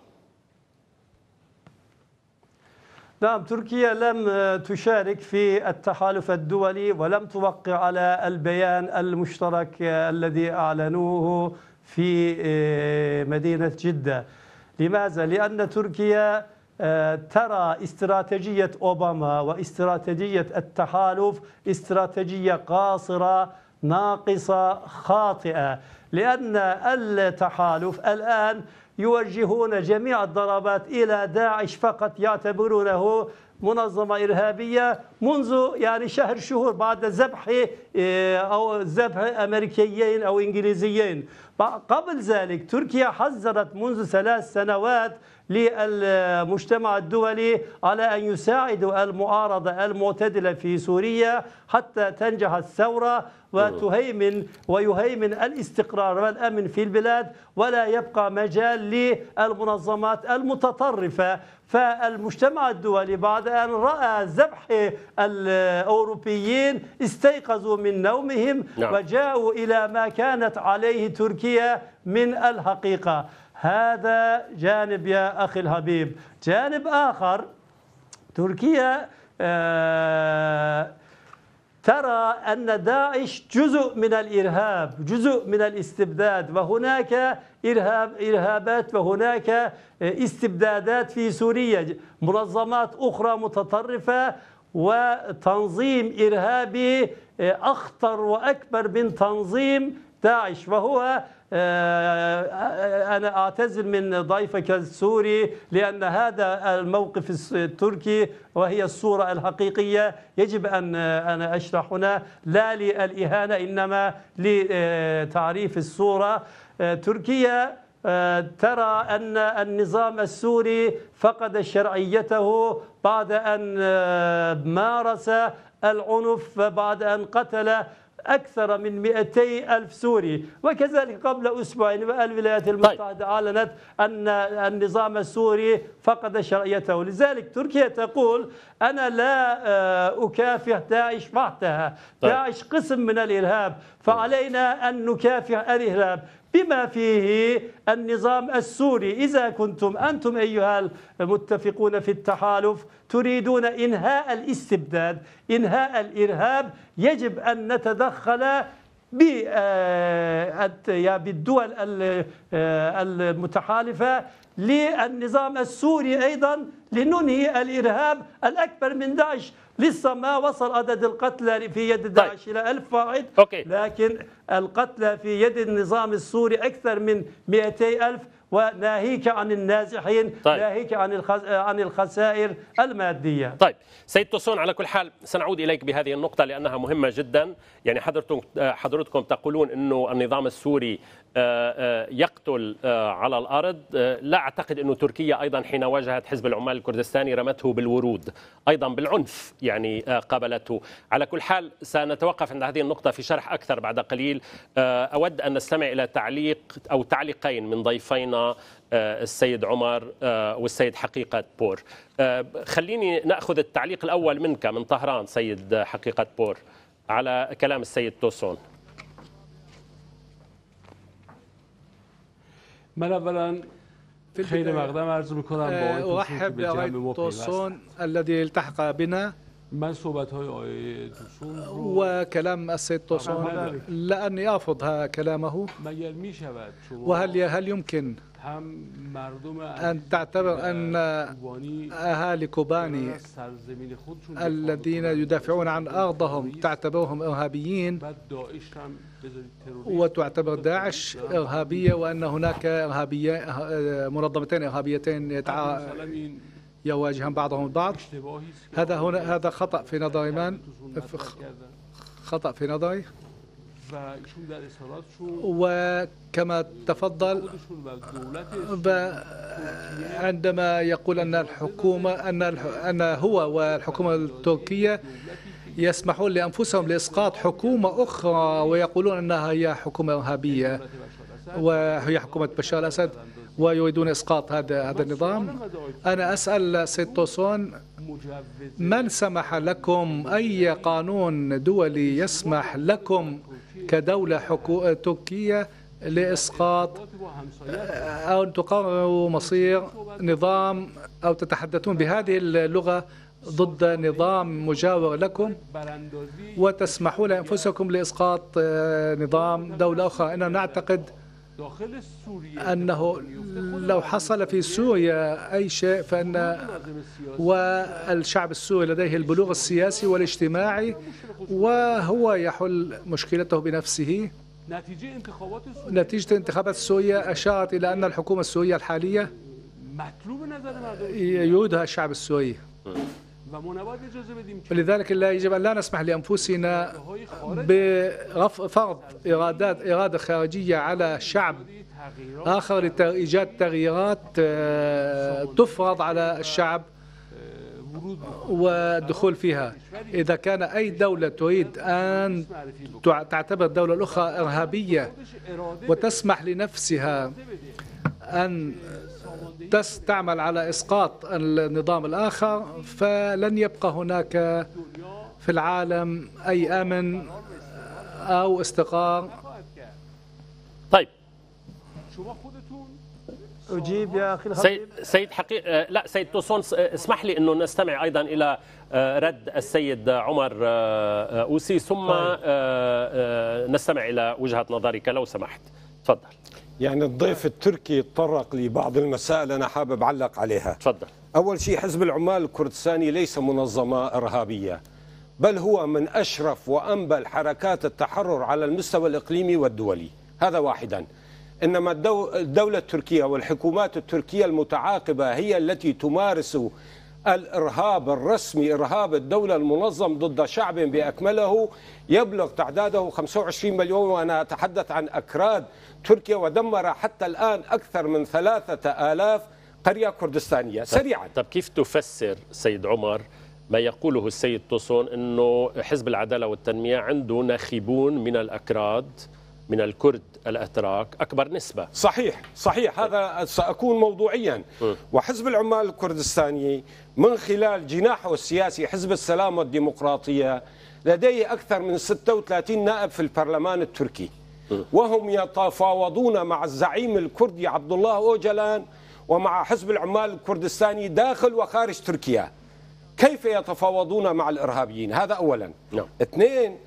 نعم تركيا لم تشارك في التحالف الدولي ولم توقع على البيان المشترك الذي أعلنوه في آه، مدينة جدة لماذا؟ لأن تركيا آه، ترى استراتيجية أوباما واستراتيجية التحالف استراتيجية قاصرة ناقصة خاطئة لأن التحالف الآن يوجهون جميع الضربات إلى داعش فقط يعتبرونه منظمة إرهابية منذ يعني شهر شهور بعد ذبح آه، أو ذبح أمريكيين أو إنجليزيين قبل ذلك تركيا حذرت منذ ثلاث سنوات للمجتمع الدولي على أن يساعدوا المعارضة المعتدلة في سوريا حتى تنجح الثورة وتهيمن ويهيمن الاستقرار والأمن في البلاد ولا يبقى مجال للمنظمات المتطرفة فالمجتمع الدولي بعد أن رأى ذبح الأوروبيين استيقظوا من نومهم نعم. وجاءوا إلى ما كانت عليه تركيا من الحقيقة هذا جانب يا أخي الحبيب جانب آخر تركيا آه ترى أن داعش جزء من الإرهاب جزء من الاستبداد وهناك إرهاب إرهابات وهناك استبدادات في سوريا منظمات أخرى متطرفة وتنظيم إرهابي آه، أخطر وأكبر من تنظيم داعش وهو آه، آه، أنا أعتذر من ضيفك السوري لأن هذا الموقف التركي وهي الصورة الحقيقية يجب أن آه، أنا أشرح هنا لا للإهانة إنما لتعريف الصورة تركيا ترى أن النظام السوري فقد شرعيته بعد أن مارس العنف بعد أن قتل أكثر من 200 ألف سوري وكذلك قبل أسبوعين الولايات طيب. المتحدة طيب. أعلنت أن النظام السوري فقد شرعيته لذلك تركيا تقول أنا لا آه، أكافح داعش وحدها طيب. داعش قسم من الإرهاب فعلينا أن نكافح الإرهاب بما فيه النظام السوري إذا كنتم أنتم أيها المتفقون في التحالف تريدون إنهاء الاستبداد إنهاء الإرهاب يجب أن نتدخل آه، بالدول آه، المتحالفة للنظام السوري أيضا لننهي الإرهاب الأكبر من داعش لسه ما وصل عدد القتلى في يد طيب. داعش طيب. إلى ألف واحد أوكي. لكن القتلى في يد النظام السوري أكثر من 200 ألف وناهيك عن النازحين طيب. ناهيك عن الخز... عن الخسائر الماديه طيب سيد توسون على كل حال سنعود اليك بهذه النقطه لانها مهمه جدا يعني حضرتكم حضرتكم تقولون انه النظام السوري آه، آه، يقتل آه، على الارض لا اعتقد انه تركيا ايضا حين واجهت حزب العمال الكردستاني رمته بالورود ايضا بالعنف يعني قابلته على كل حال سنتوقف عند هذه النقطه في شرح اكثر بعد قليل اود ان نستمع الى تعليق او تعليقين من ضيفينا السيد عمر والسيد حقيقه بور خليني ناخذ التعليق الاول منك من طهران سيد حقيقه بور على كلام السيد توسون من اولا خیلی مقدم عرض میکنم با آقای توسون الذي التحق بنا من صحبت های آقای دوسون و کلام السید دوسون آه، لأني أفض كلامه مگر می شود وهل هل يمكن أن تعتبر أن أهالي كوباني الذين يدافعون عن أرضهم تعتبرهم إرهابيين وتعتبر داعش إرهابية وأن هناك إرهابية منظمتين إرهابيتين يواجهان بعضهم البعض هذا هنا هذا خطأ في نظري من خطأ في نظري وكما تفضل عندما يقول أن الحكومة أن أن هو والحكومة التركية يسمحون لأنفسهم لإسقاط حكومة أخرى ويقولون أنها هي حكومة إرهابية وهي حكومة بشار الأسد ويريدون إسقاط هذا هذا النظام أنا أسأل سيد توسون من سمح لكم أي قانون دولي يسمح لكم كدولة حكو... تركية لإسقاط أو تقرروا مصير نظام أو تتحدثون بهذه اللغة ضد نظام مجاور لكم وتسمحون لأنفسكم لإسقاط آه، نظام دولة أخرى أنا نعتقد أنه لو حصل في سوريا أي شيء فإن والشعب السوري لديه البلوغ السياسي والاجتماعي وهو يحل مشكلته بنفسه نتيجة انتخابات سوريا أشارت إلى أن الحكومة السورية الحالية يريدها الشعب السوري آه. ولذلك لا يجب أن لا نسمح لأنفسنا بفرض إرادات إرادة خارجية على شعب آخر لإيجاد تغييرات آه، تفرض على الشعب والدخول فيها إذا كان أي دولة تريد أن تعتبر الدولة الأخرى إرهابية وتسمح لنفسها أن تعمل على إسقاط النظام الآخر فلن يبقى هناك في العالم أي أمن أو استقرار طيب اجيب يا اخي الخطيب سيد حقيق آه، لا سيد توسون آه، اسمح لي انه نستمع ايضا الى آه، رد السيد عمر اوسي ثم طيب. نستمع الى وجهه نظرك لو سمحت تفضل يعني الضيف التركي تطرق لبعض المسائل أنا حابب أعلق عليها تفضل أول شيء حزب العمال الكردستاني ليس منظمة إرهابية بل هو من أشرف وأنبل حركات التحرر على المستوى الإقليمي والدولي هذا واحدا إنما الدولة التركية والحكومات التركية المتعاقبة هي التي تمارس الإرهاب الرسمي إرهاب الدولة المنظم ضد شعب بأكمله يبلغ تعداده 25 مليون وأنا أتحدث عن أكراد تركيا ودمر حتى الآن أكثر من ثلاثة آلاف قرية كردستانية سريعا طب كيف تفسر سيد عمر ما يقوله السيد توسون أنه حزب العدالة والتنمية عنده ناخبون من الأكراد من الكرد الأتراك أكبر نسبة صحيح صحيح هذا سأكون موضوعيا وحزب العمال الكردستاني من خلال جناحه السياسي حزب السلام والديمقراطية لديه أكثر من 36 نائب في البرلمان التركي وهم يتفاوضون مع الزعيم الكردي عبد الله أوجلان ومع حزب العمال الكردستاني داخل وخارج تركيا كيف يتفاوضون مع الإرهابيين هذا أولا نعم. اثنين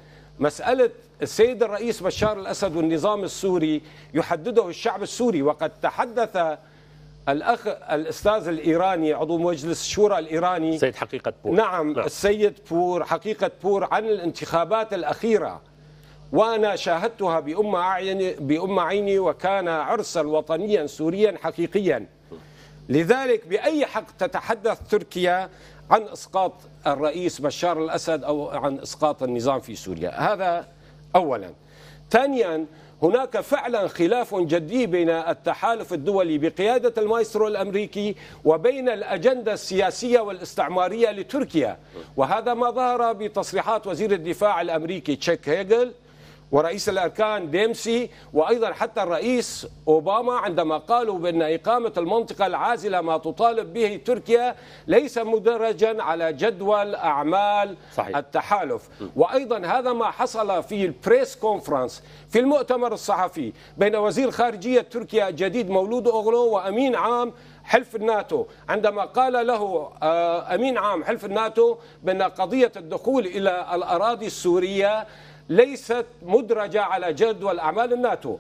مسألة السيد الرئيس بشار الأسد والنظام السوري يحدده الشعب السوري وقد تحدث الأخ الأستاذ الإيراني عضو مجلس الشورى الإيراني سيد حقيقة بور نعم, نعم. السيد بور حقيقة بور عن الانتخابات الأخيرة وأنا شاهدتها بأم عيني, بأم عيني وكان عرسا وطنيا سوريا حقيقيا لذلك بأي حق تتحدث تركيا عن إسقاط الرئيس بشار الأسد أو عن إسقاط النظام في سوريا هذا أولا ثانيا هناك فعلا خلاف جدي بين التحالف الدولي بقيادة المايسترو الأمريكي وبين الأجندة السياسية والاستعمارية لتركيا وهذا ما ظهر بتصريحات وزير الدفاع الأمريكي تشيك هيجل ورئيس الأركان ديمسي وأيضا حتى الرئيس أوباما عندما قالوا بأن إقامة المنطقة العازلة ما تطالب به تركيا ليس مدرجا على جدول أعمال صحيح. التحالف وأيضا هذا ما حصل في البريس كونفرنس في المؤتمر الصحفي بين وزير خارجية تركيا الجديد مولود أغلو وأمين عام حلف الناتو عندما قال له آه، أمين عام حلف الناتو بأن قضية الدخول إلى الأراضي السورية ليست مدرجة على جدول أعمال الناتو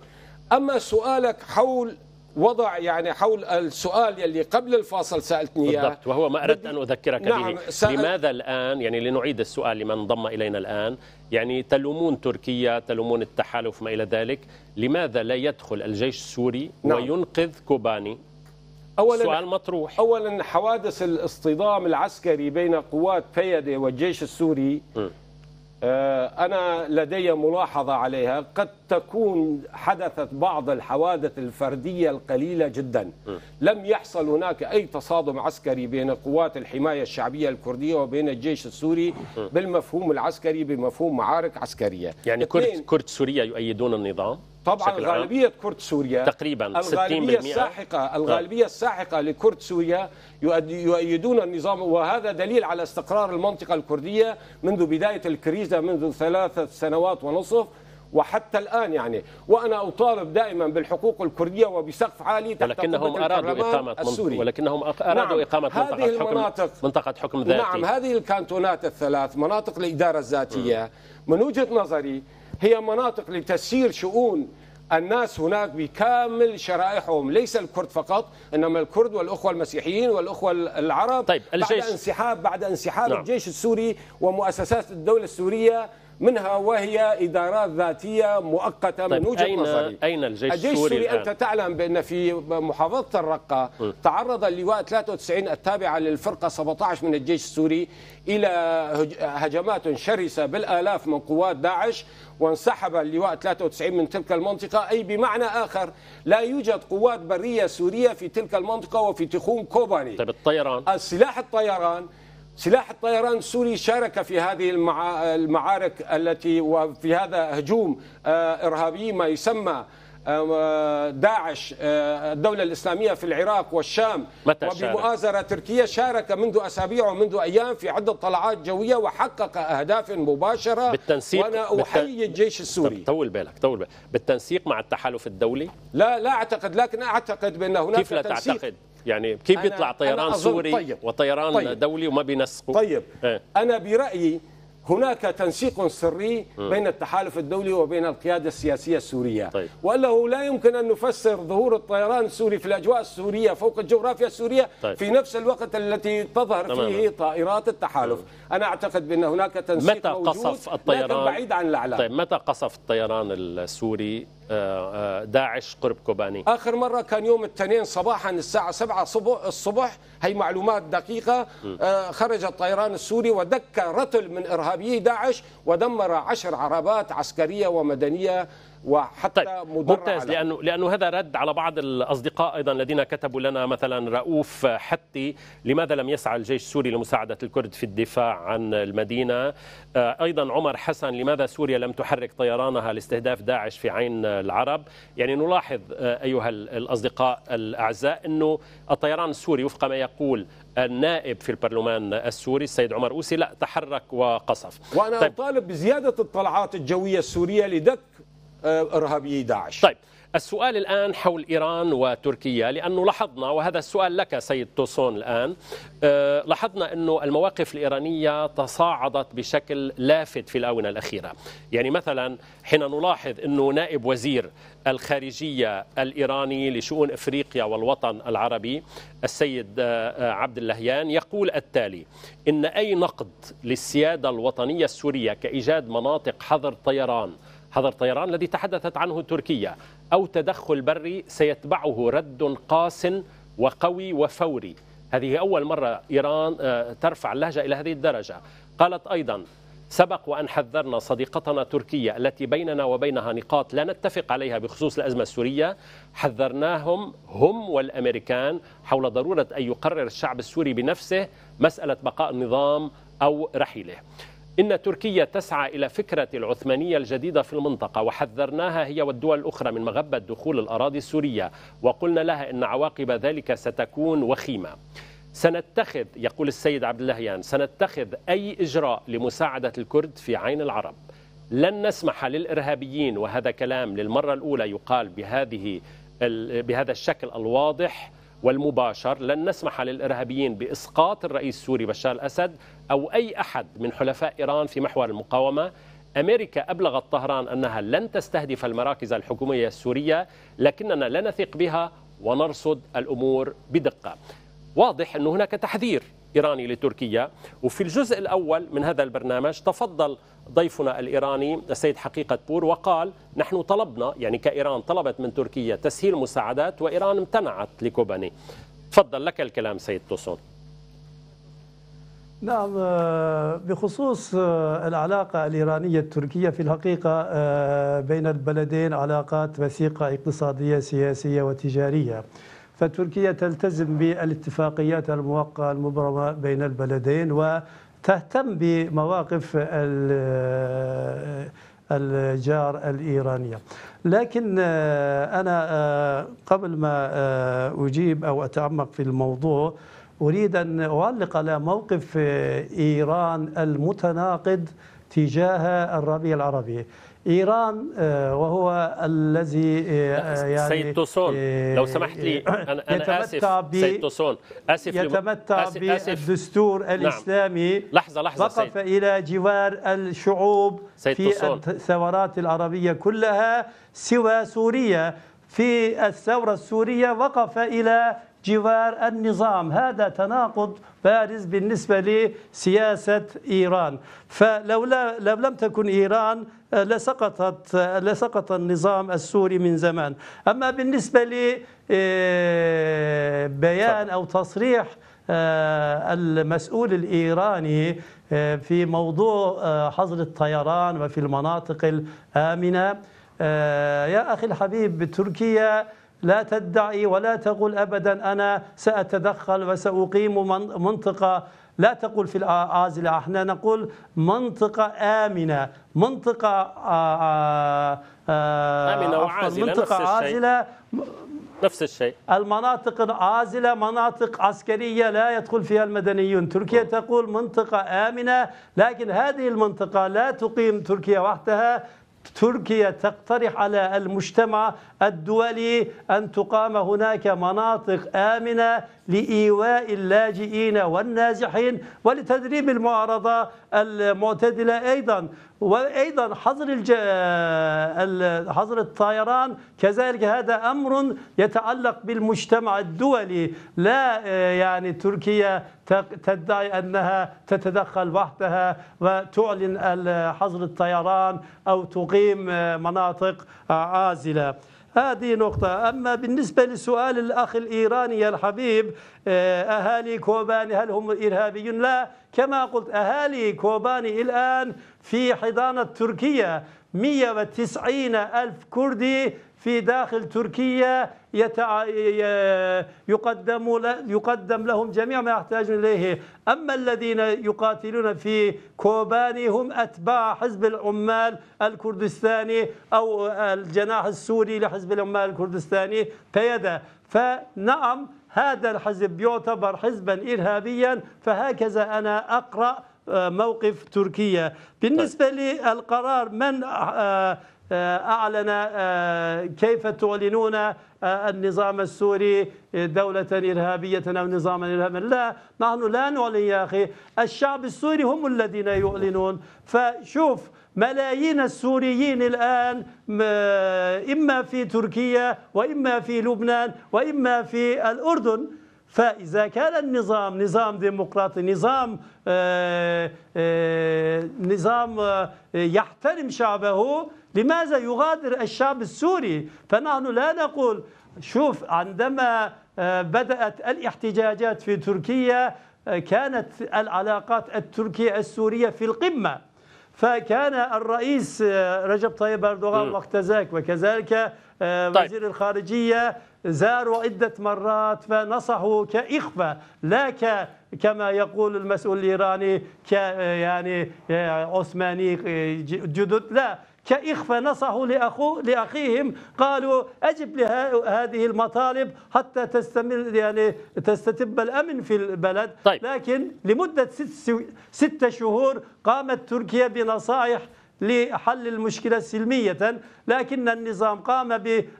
أما سؤالك حول وضع يعني حول السؤال يلي قبل الفاصل سالتني اياه بالضبط وهو ما اردت ان اذكرك نعم به سأل... لماذا الان يعني لنعيد السؤال لمن انضم الينا الان يعني تلومون تركيا تلومون التحالف ما الى ذلك لماذا لا يدخل الجيش السوري نعم. وينقذ كوباني أولا سؤال مطروح أولا حوادث الاصطدام العسكري بين قوات فيدة والجيش السوري م. آه، أنا لدي ملاحظة عليها قد تكون حدثت بعض الحوادث الفردية القليلة جدا لم يحصل هناك أي تصادم عسكري بين قوات الحماية الشعبية الكردية وبين الجيش السوري بالمفهوم العسكري بمفهوم معارك عسكرية يعني كرد, كرد سوريا يؤيدون النظام؟ طبعا غالبيه كرد سوريا تقريبا الغالبيه 60% آه. الساحقه الغالبيه الساحقه لكرد سوريا يؤيدون النظام وهذا دليل على استقرار المنطقه الكرديه منذ بدايه الكريزه منذ ثلاثه سنوات ونصف وحتى الان يعني وانا اطالب دائما بالحقوق الكرديه وبسقف عالي تحت ولكنهم ارادوا اقامه السوري ولكنهم ارادوا نعم اقامه منطقه حكم المناطق منطقه حكم ذاتي نعم هذه الكانتونات الثلاث مناطق الاداره الذاتيه من وجهه نظري هي مناطق لتسيير شؤون الناس هناك بكامل شرائحهم ليس الكرد فقط انما الكرد والاخوه المسيحيين والاخوه العرب طيب الجيش. بعد انسحاب بعد انسحاب نعم. الجيش السوري ومؤسسات الدوله السوريه منها وهي ادارات ذاتيه مؤقته طيب من وجهه نظري اين الجيش, الجيش السوري الآن؟ انت تعلم بان في محافظه الرقه م. تعرض اللواء 93 التابعه للفرقه 17 من الجيش السوري الى هجمات شرسه بالالاف من قوات داعش وانسحب اللواء 93 من تلك المنطقة أي بمعنى آخر لا يوجد قوات برية سورية في تلك المنطقة وفي تخوم كوباني طيب الطيران السلاح الطيران سلاح الطيران السوري شارك في هذه المعارك التي وفي هذا هجوم آه، إرهابي ما يسمى آه، داعش آه، الدولة الإسلامية في العراق والشام متى وبمؤازرة تركية شارك منذ أسابيع ومنذ أيام في عدة طلعات جوية وحقق أهداف مباشرة بالتنسيق وأنا أحيي بالت... الجيش السوري طول بالك طول بالك بالتنسيق مع التحالف الدولي لا لا أعتقد لكن أعتقد بأن هناك كيف لا تنسيق تعتقد يعني كيف بيطلع طيران سوري طيب. وطيران طيب. دولي وما بينسقوا طيب اه. أنا برأيي هناك تنسيق سري بين التحالف الدولي وبين القيادة السياسية السورية طيب. وأنه لا يمكن أن نفسر ظهور الطيران السوري في الأجواء السورية فوق الجغرافيا السورية طيب. في نفس الوقت التي تظهر طيب. فيه طائرات التحالف طيب. أنا أعتقد بأن هناك تنسيق متى موجود قصف الطيران لكن بعيد عن الأعلام طيب متى قصف الطيران السوري آه، آه، داعش قرب كوباني اخر مره كان يوم الاثنين صباحا الساعه 7 الصبح هي معلومات دقيقه آه، خرج الطيران السوري ودك رتل من ارهابيي داعش ودمر عشر عربات عسكريه ومدنيه وحتى طيب ممتاز لانه لانه هذا رد على بعض الاصدقاء ايضا الذين كتبوا لنا مثلا رؤوف حتي لماذا لم يسعى الجيش السوري لمساعده الكرد في الدفاع عن المدينه آه، ايضا عمر حسن لماذا سوريا لم تحرك طيرانها لاستهداف داعش في عين العرب يعني نلاحظ آه، ايها الاصدقاء الاعزاء انه الطيران السوري وفق ما يقول النائب في البرلمان السوري السيد عمر أوسي لا تحرك وقصف وأنا طيب. أطالب بزيادة الطلعات الجوية السورية لدك ارهابيي داعش طيب السؤال الآن حول إيران وتركيا لأنه لاحظنا وهذا السؤال لك سيد توسون الآن آه، لاحظنا أنه المواقف الإيرانية تصاعدت بشكل لافت في الآونة الأخيرة يعني مثلا حين نلاحظ أنه نائب وزير الخارجية الإيراني لشؤون إفريقيا والوطن العربي السيد آه، آه، عبد اللهيان يقول التالي إن أي نقد للسيادة الوطنية السورية كإيجاد مناطق حظر طيران هذا الطيران الذي تحدثت عنه تركيا أو تدخل بري سيتبعه رد قاس وقوي وفوري هذه أول مرة إيران آه، ترفع اللهجة إلى هذه الدرجة قالت أيضا سبق وأن حذرنا صديقتنا تركيا التي بيننا وبينها نقاط لا نتفق عليها بخصوص الأزمة السورية حذرناهم هم والأمريكان حول ضرورة أن يقرر الشعب السوري بنفسه مسألة بقاء النظام أو رحيله إن تركيا تسعى إلى فكرة العثمانية الجديدة في المنطقة وحذرناها هي والدول الأخرى من مغبة دخول الأراضي السورية وقلنا لها إن عواقب ذلك ستكون وخيمة سنتخذ يقول السيد عبد اللهيان سنتخذ أي إجراء لمساعدة الكرد في عين العرب لن نسمح للإرهابيين وهذا كلام للمرة الأولى يقال بهذه بهذا الشكل الواضح والمباشر لن نسمح للإرهابيين بإسقاط الرئيس السوري بشار الأسد أو أي أحد من حلفاء إيران في محور المقاومة أمريكا أبلغت طهران أنها لن تستهدف المراكز الحكومية السورية لكننا لا نثق بها ونرصد الأمور بدقة واضح أن هناك تحذير إيراني لتركيا وفي الجزء الأول من هذا البرنامج تفضل ضيفنا الايراني السيد حقيقه بور وقال نحن طلبنا يعني كايران طلبت من تركيا تسهيل مساعدات وايران امتنعت لكوباني. تفضل لك الكلام سيد توسون. نعم آه، بخصوص آه، العلاقة الإيرانية التركية في الحقيقة آه، بين البلدين علاقات وثيقة اقتصادية سياسية وتجارية فتركيا تلتزم بالاتفاقيات الموقعة المبرمة بين البلدين و تهتم بمواقف الجار الإيرانية لكن آه، أنا آه، قبل ما آه، أجيب أو أتعمق في الموضوع أريد أن أعلق على موقف إيران المتناقض تجاه الربيع العربي ايران آه، وهو الذي آه، آه، يعني سيد توسون لو سمحت لي انا انا اسف سيد توسون اسف يتمتع بالدستور نعم. الاسلامي نعم. لحظه لحظه وقف سيد. الى جوار الشعوب سيد في توسون. الثورات العربيه كلها سوى سوريا في الثوره السوريه وقف الى جوار النظام هذا تناقض بارز بالنسبة لسياسة إيران فلولا لو لم تكن إيران آه، لسقطت آه، لسقط النظام السوري من زمان أما بالنسبة لبيان آه، أو تصريح المسؤول الإيراني في موضوع حظر الطيران وفي المناطق الآمنة يا أخي الحبيب تركيا لا تدعي ولا تقول أبدا أنا سأتدخل وسأقيم منطقة لا تقول في العازلة احنا نقول منطقة آمنة منطقة آآ آآ آمنة وعازلة منطقة نفس عازلة نفس الشيء المناطق العازلة مناطق عسكرية لا يدخل فيها المدنيون تركيا نعم. تقول منطقة آمنة لكن هذه المنطقة لا تقيم تركيا وحدها تركيا تقترح على المجتمع الدولي أن تقام هناك مناطق آمنة لإيواء اللاجئين والنازحين ولتدريب المعارضة المعتدلة أيضا وأيضا حظر الج... حظر الطيران كذلك هذا أمر يتعلق بالمجتمع الدولي لا يعني تركيا تدعي أنها تتدخل وحدها وتعلن حظر الطيران أو تقيم مناطق عازلة هذه نقطة أما بالنسبة لسؤال الأخ الإيراني الحبيب آه، أهالي كوباني هل هم إرهابيون لا كما قلت أهالي كوباني الآن في حضانة تركيا 190 ألف كردي في داخل تركيا يتع... يقدم ل... يقدم لهم جميع ما يحتاجون اليه، اما الذين يقاتلون في كوباني هم اتباع حزب العمال الكردستاني او الجناح السوري لحزب العمال الكردستاني بيدا، فنعم هذا الحزب يعتبر حزبا ارهابيا فهكذا انا اقرا آه، موقف تركيا بالنسبة طيب. للقرار من آه، آه، أعلن آه، كيف تعلنون آه، النظام السوري دولة إرهابية أو نظاما إرهابيا لا نحن لا نعلن يا أخي الشعب السوري هم الذين يعلنون فشوف ملايين السوريين الآن إما في تركيا وإما في لبنان وإما في الأردن فإذا كان النظام نظام ديمقراطي نظام آه، آه، نظام آه، يحترم شعبه لماذا يغادر الشعب السوري فنحن لا نقول شوف عندما بدأت الاحتجاجات في تركيا كانت العلاقات التركية السورية في القمة فكان الرئيس رجب طيب أردوغان وقت ذاك وكذلك طيب. وزير الخارجية زاروا عدة مرات فنصحوا كإخفة لا ك كما يقول المسؤول الإيراني ك يعني عثماني جدد لا كإخفة نصحوا لأخو لأخيهم قالوا أجب لهذه المطالب حتى تستمر يعني تستتب الأمن في البلد طيب. لكن لمدة ست, ست شهور قامت تركيا بنصائح لحل المشكلة سلمية لكن النظام قام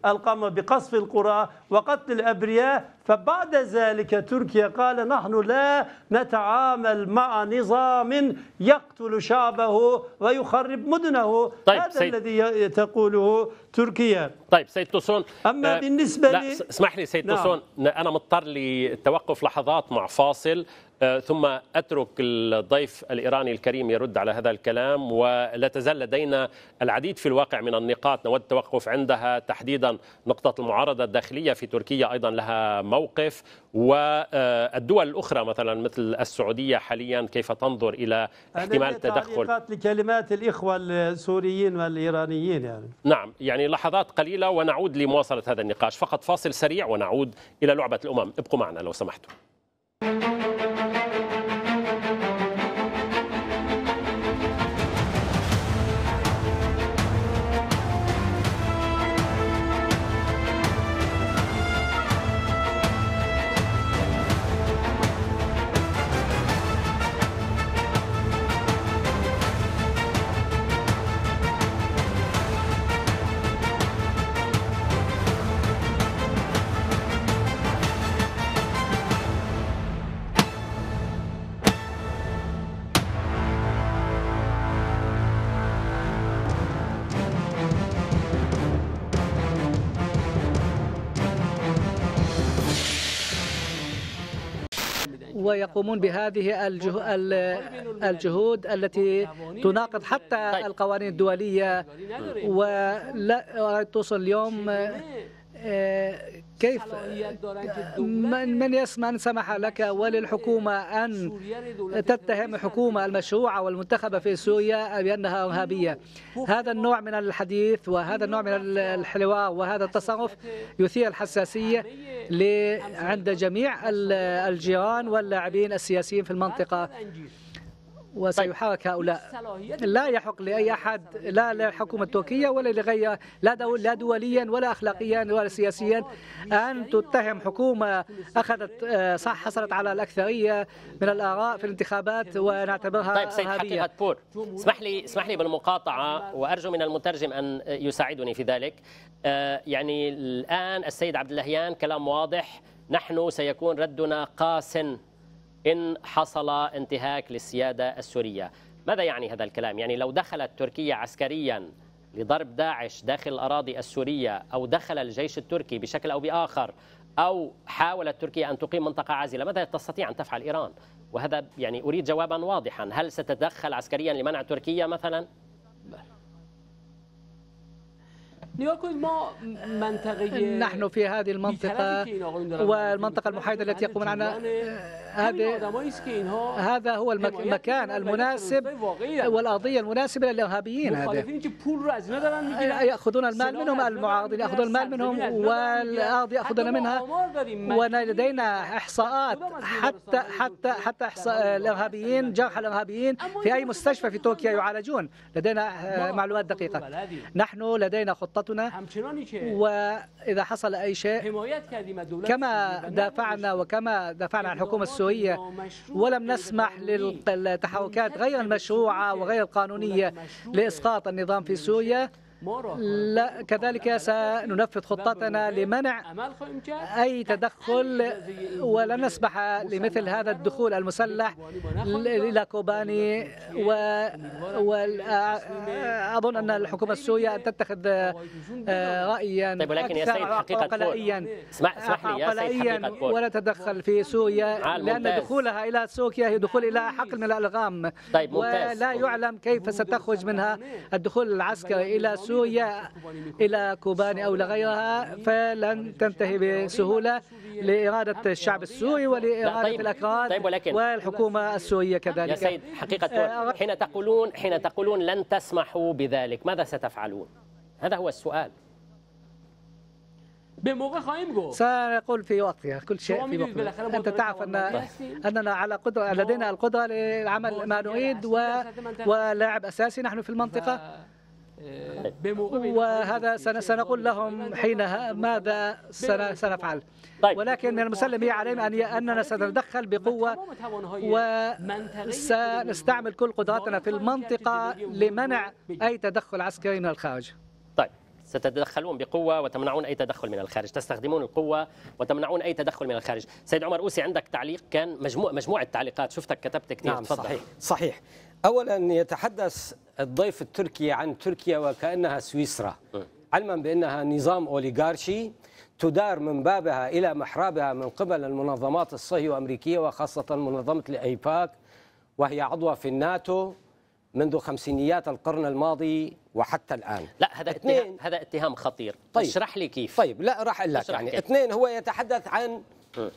قام بقصف القرى وقتل الأبرياء فبعد ذلك تركيا قال نحن لا نتعامل مع نظام يقتل شعبه ويخرب مدنه طيب هذا سيد الذي تقوله تركيا طيب سيد توسون أما آه بالنسبة لا لي اسمح لي سيد نعم. توسون أنا مضطر للتوقف لحظات مع فاصل آه، ثم أترك الضيف الإيراني الكريم يرد على هذا الكلام ولا تزال لدينا العديد في الواقع من النقاط نود التوقف عندها تحديدا نقطة المعارضة الداخلية في تركيا أيضا لها موقف والدول الأخرى مثلا مثل السعودية حاليا كيف تنظر إلى احتمال تدخل لكلمات الإخوة السوريين والإيرانيين يعني نعم يعني لحظات قليلة ونعود لمواصلة هذا النقاش فقط فاصل سريع ونعود إلى لعبة الأمم ابقوا معنا لو سمحتم يقومون بهذه الجهود التي تناقض حتى طيب. القوانين الدولية ولا توصل اليوم كيف آه، من, من يسمع أن سمح لك وللحكومة أن تتهم الحكومة المشروعة والمنتخبة في سوريا بأنها إرهابية هذا النوع من الحديث وهذا النوع من الحوار وهذا التصرف يثير الحساسية عند جميع الجيران واللاعبين السياسيين في المنطقة وسيحرك طيب، هؤلاء لا يحق لأي أحد لا للحكومة التركية ولا لغير لا, دول لا دوليا ولا أخلاقيا ولا سياسيا أن تتهم حكومة أخذت آه، صح حصلت على الأكثرية من الآراء في الانتخابات ونعتبرها طيب سيد حكي بور اسمح لي اسمح لي بالمقاطعة وأرجو من المترجم أن يساعدني في ذلك آه، يعني الآن السيد عبد اللهيان كلام واضح نحن سيكون ردنا قاس إن حصل انتهاك للسيادة السورية ماذا يعني هذا الكلام؟ يعني لو دخلت تركيا عسكريا لضرب داعش داخل الأراضي السورية أو دخل الجيش التركي بشكل أو بآخر أو حاولت تركيا أن تقيم منطقة عازلة ماذا تستطيع أن تفعل إيران؟ وهذا يعني أريد جوابا واضحا هل ستتدخل عسكريا لمنع تركيا مثلا؟ نحن في هذه المنطقة والمنطقة المحايدة التي يقومون عنها هذا هو المكان المناسب والقضيه المناسبه للارهابيين هذا ياخذون المال منهم المعارضين ياخذون المال منهم والارض ياخذون منها ولدينا احصاءات حتى حتى حتى إحصاء الارهابيين جرحى الارهابيين في اي مستشفى في تركيا يعالجون لدينا آه، معلومات دقيقه نحن لدينا خطتنا واذا حصل اي شيء كما دافعنا وكما دافعنا عن الحكومه السوريه السورية ولم نسمح للتحركات غير المشروعة وغير القانونية لإسقاط النظام في سوريا لا كذلك سننفذ خطتنا لمنع أي تدخل ولن نسمح لمثل هذا الدخول المسلح إلى كوباني وأظن أن الحكومة السورية تتخذ آه، رأيا طيب ولكن يا حقيقة عقلائيا اسمح لي يا حقيقة ولا تدخل في سوريا لأن دخولها إلى سوريا هي دخول إلى حقل من الألغام طيب، ولا يعلم كيف ستخرج منها الدخول العسكري إلى سوريا سوريا إلى كوباني أو لغيرها فلن تنتهي بسهولة لإرادة الشعب السوري ولإرادة طيب الأكراد طيب ولكن والحكومة السورية كذلك يا سيد حقيقة آه، حين تقولون حين تقولون لن تسمحوا بذلك ماذا ستفعلون؟ هذا هو السؤال سنقول في وقتها كل شيء في وقتها أنت تعرف أن أننا على قدرة لدينا القدرة للعمل ما نريد ولاعب أساسي نحن في المنطقة وهذا سنقول لهم حينها ماذا سنفعل طيب. ولكن من المسلم عليهم أن أننا سنتدخل بقوة وسنستعمل كل قدراتنا في المنطقة لمنع أي تدخل عسكري من الخارج طيب ستتدخلون بقوة وتمنعون أي تدخل من الخارج تستخدمون القوة وتمنعون أي تدخل من الخارج سيد عمر أوسي عندك تعليق كان مجموع مجموعة تعليقات شفتك كتبت كثير نعم صحيح صحيح اولا يتحدث الضيف التركي عن تركيا وكانها سويسرا إيه. علما بانها نظام اوليغارشي تدار من بابها الى محرابها من قبل المنظمات الصهيونيه الامريكيه وخاصه منظمه الايباك وهي عضوه في الناتو منذ خمسينيات القرن الماضي وحتى الان لا هذا اتهام هذا اتهام خطير طيب اشرح لي كيف طيب لا راح اقول لك يعني كيف. اثنين هو يتحدث عن إيه.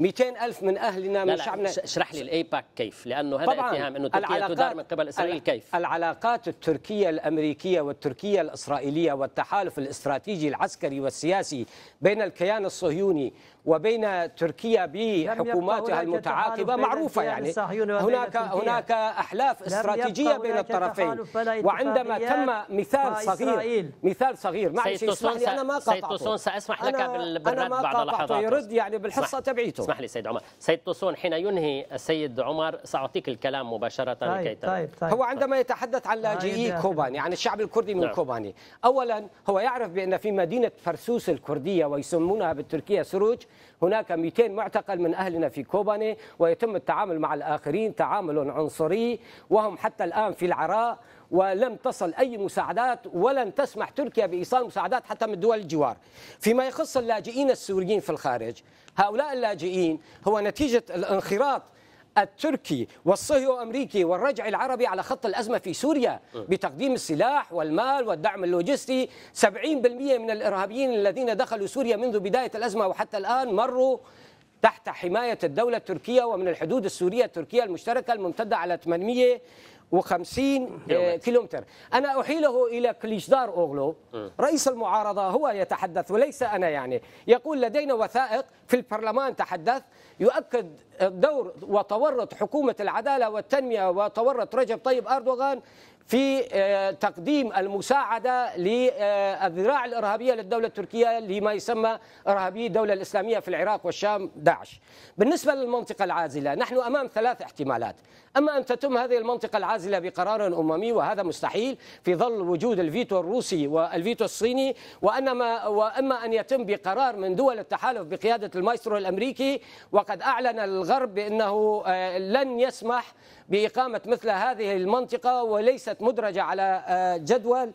200 ألف من أهلنا من لا لا شعبنا اشرح لي الأيباك كيف لأنه هذا طبعاً اتهام أنه تركيا تدار من قبل إسرائيل كيف العلاقات التركية الأمريكية والتركية الإسرائيلية والتحالف الاستراتيجي العسكري والسياسي بين الكيان الصهيوني وبين تركيا بحكوماتها المتعاقبه معروفه يعني هناك هناك احلاف استراتيجيه بين الطرفين وعندما تم مثال صغير مثال صغير معلش اسمح سيد انا ما قاطعته سيد ساسمح لك بالرد بعد لحظات يرد يعني بالحصه تبعيته اسمح لي سيد عمر سيد توسون حين ينهي السيد عمر ساعطيك الكلام مباشره طيب لكي طيب طيب هو عندما يتحدث عن طيب. لاجئي طيب. كوباني عن يعني الشعب الكردي من نعم. كوباني اولا هو يعرف بان في مدينه فرسوس الكرديه ويسمونها بالتركيه سروج هناك 200 معتقل من أهلنا في كوباني ويتم التعامل مع الآخرين تعامل عنصري وهم حتى الآن في العراء ولم تصل أي مساعدات ولن تسمح تركيا بإيصال مساعدات حتى من دول الجوار فيما يخص اللاجئين السوريين في الخارج هؤلاء اللاجئين هو نتيجة الانخراط التركي والصهيو الامريكي والرجع العربي على خط الازمه في سوريا أه. بتقديم السلاح والمال والدعم اللوجستي 70% من الارهابيين الذين دخلوا سوريا منذ بدايه الازمه وحتى الان مروا تحت حماية الدولة التركية ومن الحدود السورية التركية المشتركة الممتدة على 800 وخمسين آه، كيلومتر أنا أحيله إلى كليشدار أوغلو رئيس المعارضة هو يتحدث وليس أنا يعني يقول لدينا وثائق في البرلمان تحدث يؤكد دور وتورط حكومة العدالة والتنمية وتورط رجب طيب أردوغان في آه، تقديم المساعدة للذراع الإرهابية للدولة التركية لما يسمى إرهابي الدولة الإسلامية في العراق والشام داعش بالنسبة للمنطقة العازلة نحن أمام ثلاث احتمالات أما أن تتم هذه المنطقة العازلة بقرار أممي وهذا مستحيل في ظل وجود الفيتو الروسي والفيتو الصيني وأنما وأما أن يتم بقرار من دول التحالف بقيادة المايسترو الأمريكي وقد أعلن الغرب بأنه آه، لن يسمح بإقامة مثل هذه المنطقة وليست مدرجة على آه، جدول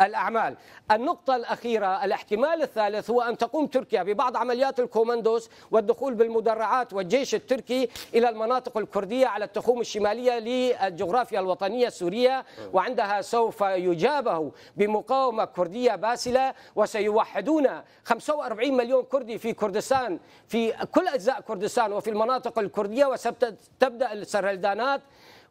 الأعمال النقطة الأخيرة الاحتمال الثالث هو أن تقوم تركيا ببعض عمليات الكوماندوس والدخول بالمدرعات والجيش التركي إلى المناطق الكردية على التخوم الشمالية للجغرافيا الوطنية السورية وعندها سوف يجابه بمقاومة كردية باسلة وسيوحدون 45 مليون كردي في كردستان في كل أجزاء كردستان وفي المناطق الكردية وستبدأ السرهلدانات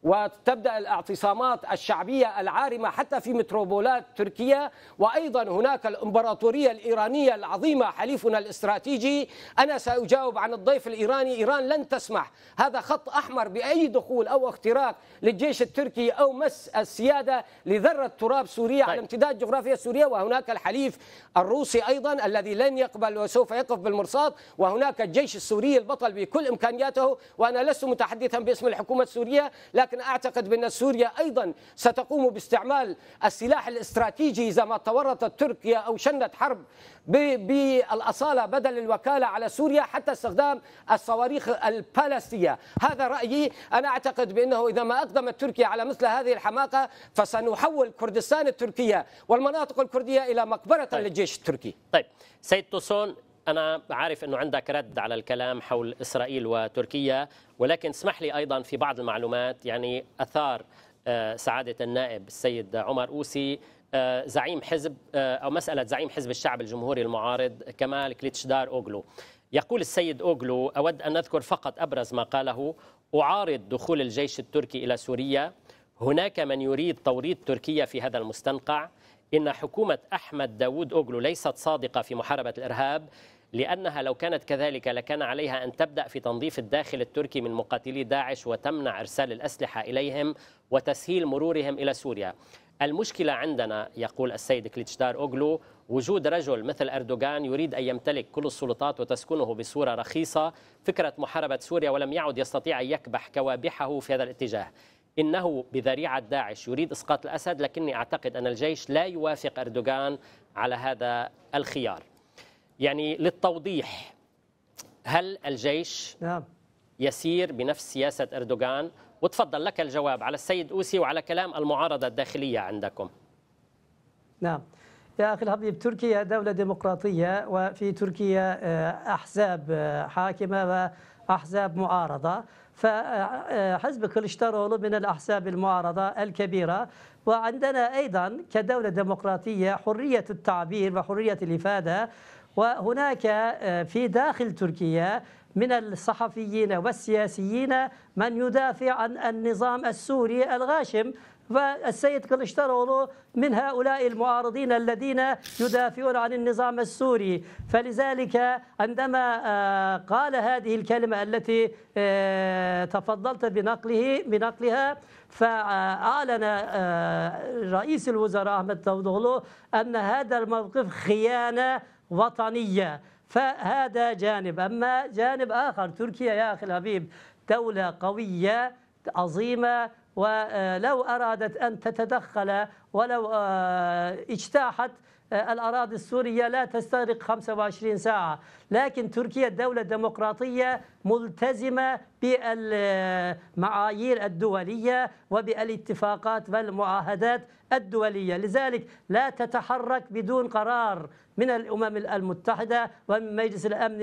وتبدا الاعتصامات الشعبيه العارمه حتى في متروبولات تركيا وايضا هناك الامبراطوريه الايرانيه العظيمه حليفنا الاستراتيجي انا ساجاوب عن الضيف الايراني ايران لن تسمح هذا خط احمر باي دخول او اختراق للجيش التركي او مس السياده لذره تراب سوريا طيب. على امتداد جغرافيا سوريا وهناك الحليف الروسي ايضا الذي لن يقبل وسوف يقف بالمرصاد وهناك الجيش السوري البطل بكل امكانياته وانا لست متحدثا باسم الحكومه السوريه لكن لكن أعتقد بأن سوريا أيضا ستقوم باستعمال السلاح الاستراتيجي إذا ما تورطت تركيا أو شنت حرب بالأصالة بدل الوكالة على سوريا حتى استخدام الصواريخ البالستية هذا رأيي أنا أعتقد بأنه إذا ما أقدمت تركيا على مثل هذه الحماقة فسنحول كردستان التركية والمناطق الكردية إلى مقبرة طيب. للجيش التركي طيب سيد توسون أنا عارف أنه عندك رد على الكلام حول إسرائيل وتركيا ولكن اسمح لي أيضا في بعض المعلومات يعني أثار آه، سعادة النائب السيد عمر أوسي آه، زعيم حزب آه، أو مسألة زعيم حزب الشعب الجمهوري المعارض كمال كليتشدار أوغلو يقول السيد أوغلو أود أن أذكر فقط أبرز ما قاله أعارض دخول الجيش التركي إلى سوريا هناك من يريد توريط تركيا في هذا المستنقع إن حكومة أحمد داوود أوغلو ليست صادقة في محاربة الإرهاب لأنها لو كانت كذلك لكان عليها أن تبدأ في تنظيف الداخل التركي من مقاتلي داعش وتمنع إرسال الأسلحة إليهم وتسهيل مرورهم إلى سوريا المشكلة عندنا يقول السيد كليتشدار أوغلو وجود رجل مثل أردوغان يريد أن يمتلك كل السلطات وتسكنه بصورة رخيصة فكرة محاربة سوريا ولم يعد يستطيع أن يكبح كوابحه في هذا الاتجاه إنه بذريعة داعش يريد إسقاط الأسد لكني أعتقد أن الجيش لا يوافق أردوغان على هذا الخيار يعني للتوضيح هل الجيش نعم. يسير بنفس سياسة أردوغان وتفضل لك الجواب على السيد أوسي وعلى كلام المعارضة الداخلية عندكم نعم يا أخي الحبيب تركيا دولة ديمقراطية وفي تركيا آه، أحزاب آه، حاكمة وأحزاب معارضة فحزب آه، كلشترولو من الأحزاب المعارضة الكبيرة وعندنا أيضا كدولة ديمقراطية حرية التعبير وحرية الإفادة وهناك آه، في داخل تركيا من الصحفيين والسياسيين من يدافع عن النظام السوري الغاشم فالسيد كليشترولو من هؤلاء المعارضين الذين يدافعون عن النظام السوري فلذلك عندما آه، قال هذه الكلمة التي آه، تفضلت بنقله بنقلها فأعلن رئيس الوزراء أحمد داوودوغلو أن هذا الموقف خيانة وطنية فهذا جانب أما جانب آخر تركيا يا أخي الحبيب دولة قوية عظيمة ولو أرادت أن تتدخل ولو آه، اجتاحت الأراضي السورية لا تستغرق 25 ساعة لكن تركيا دولة ديمقراطية ملتزمة بالمعايير الدولية وبالاتفاقات والمعاهدات الدولية لذلك لا تتحرك بدون قرار من الأمم المتحدة ومن مجلس الأمن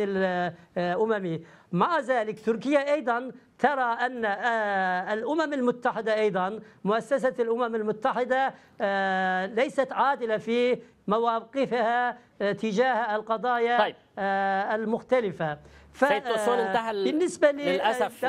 الأممي مع ذلك تركيا أيضا ترى أن آه، الأمم المتحدة أيضا مؤسسة الأمم المتحدة آه، ليست عادلة في مواقفها آه، تجاه القضايا طيب. المختلفة ف... سيد أسوان انتهى ال... بالنسبة للأسف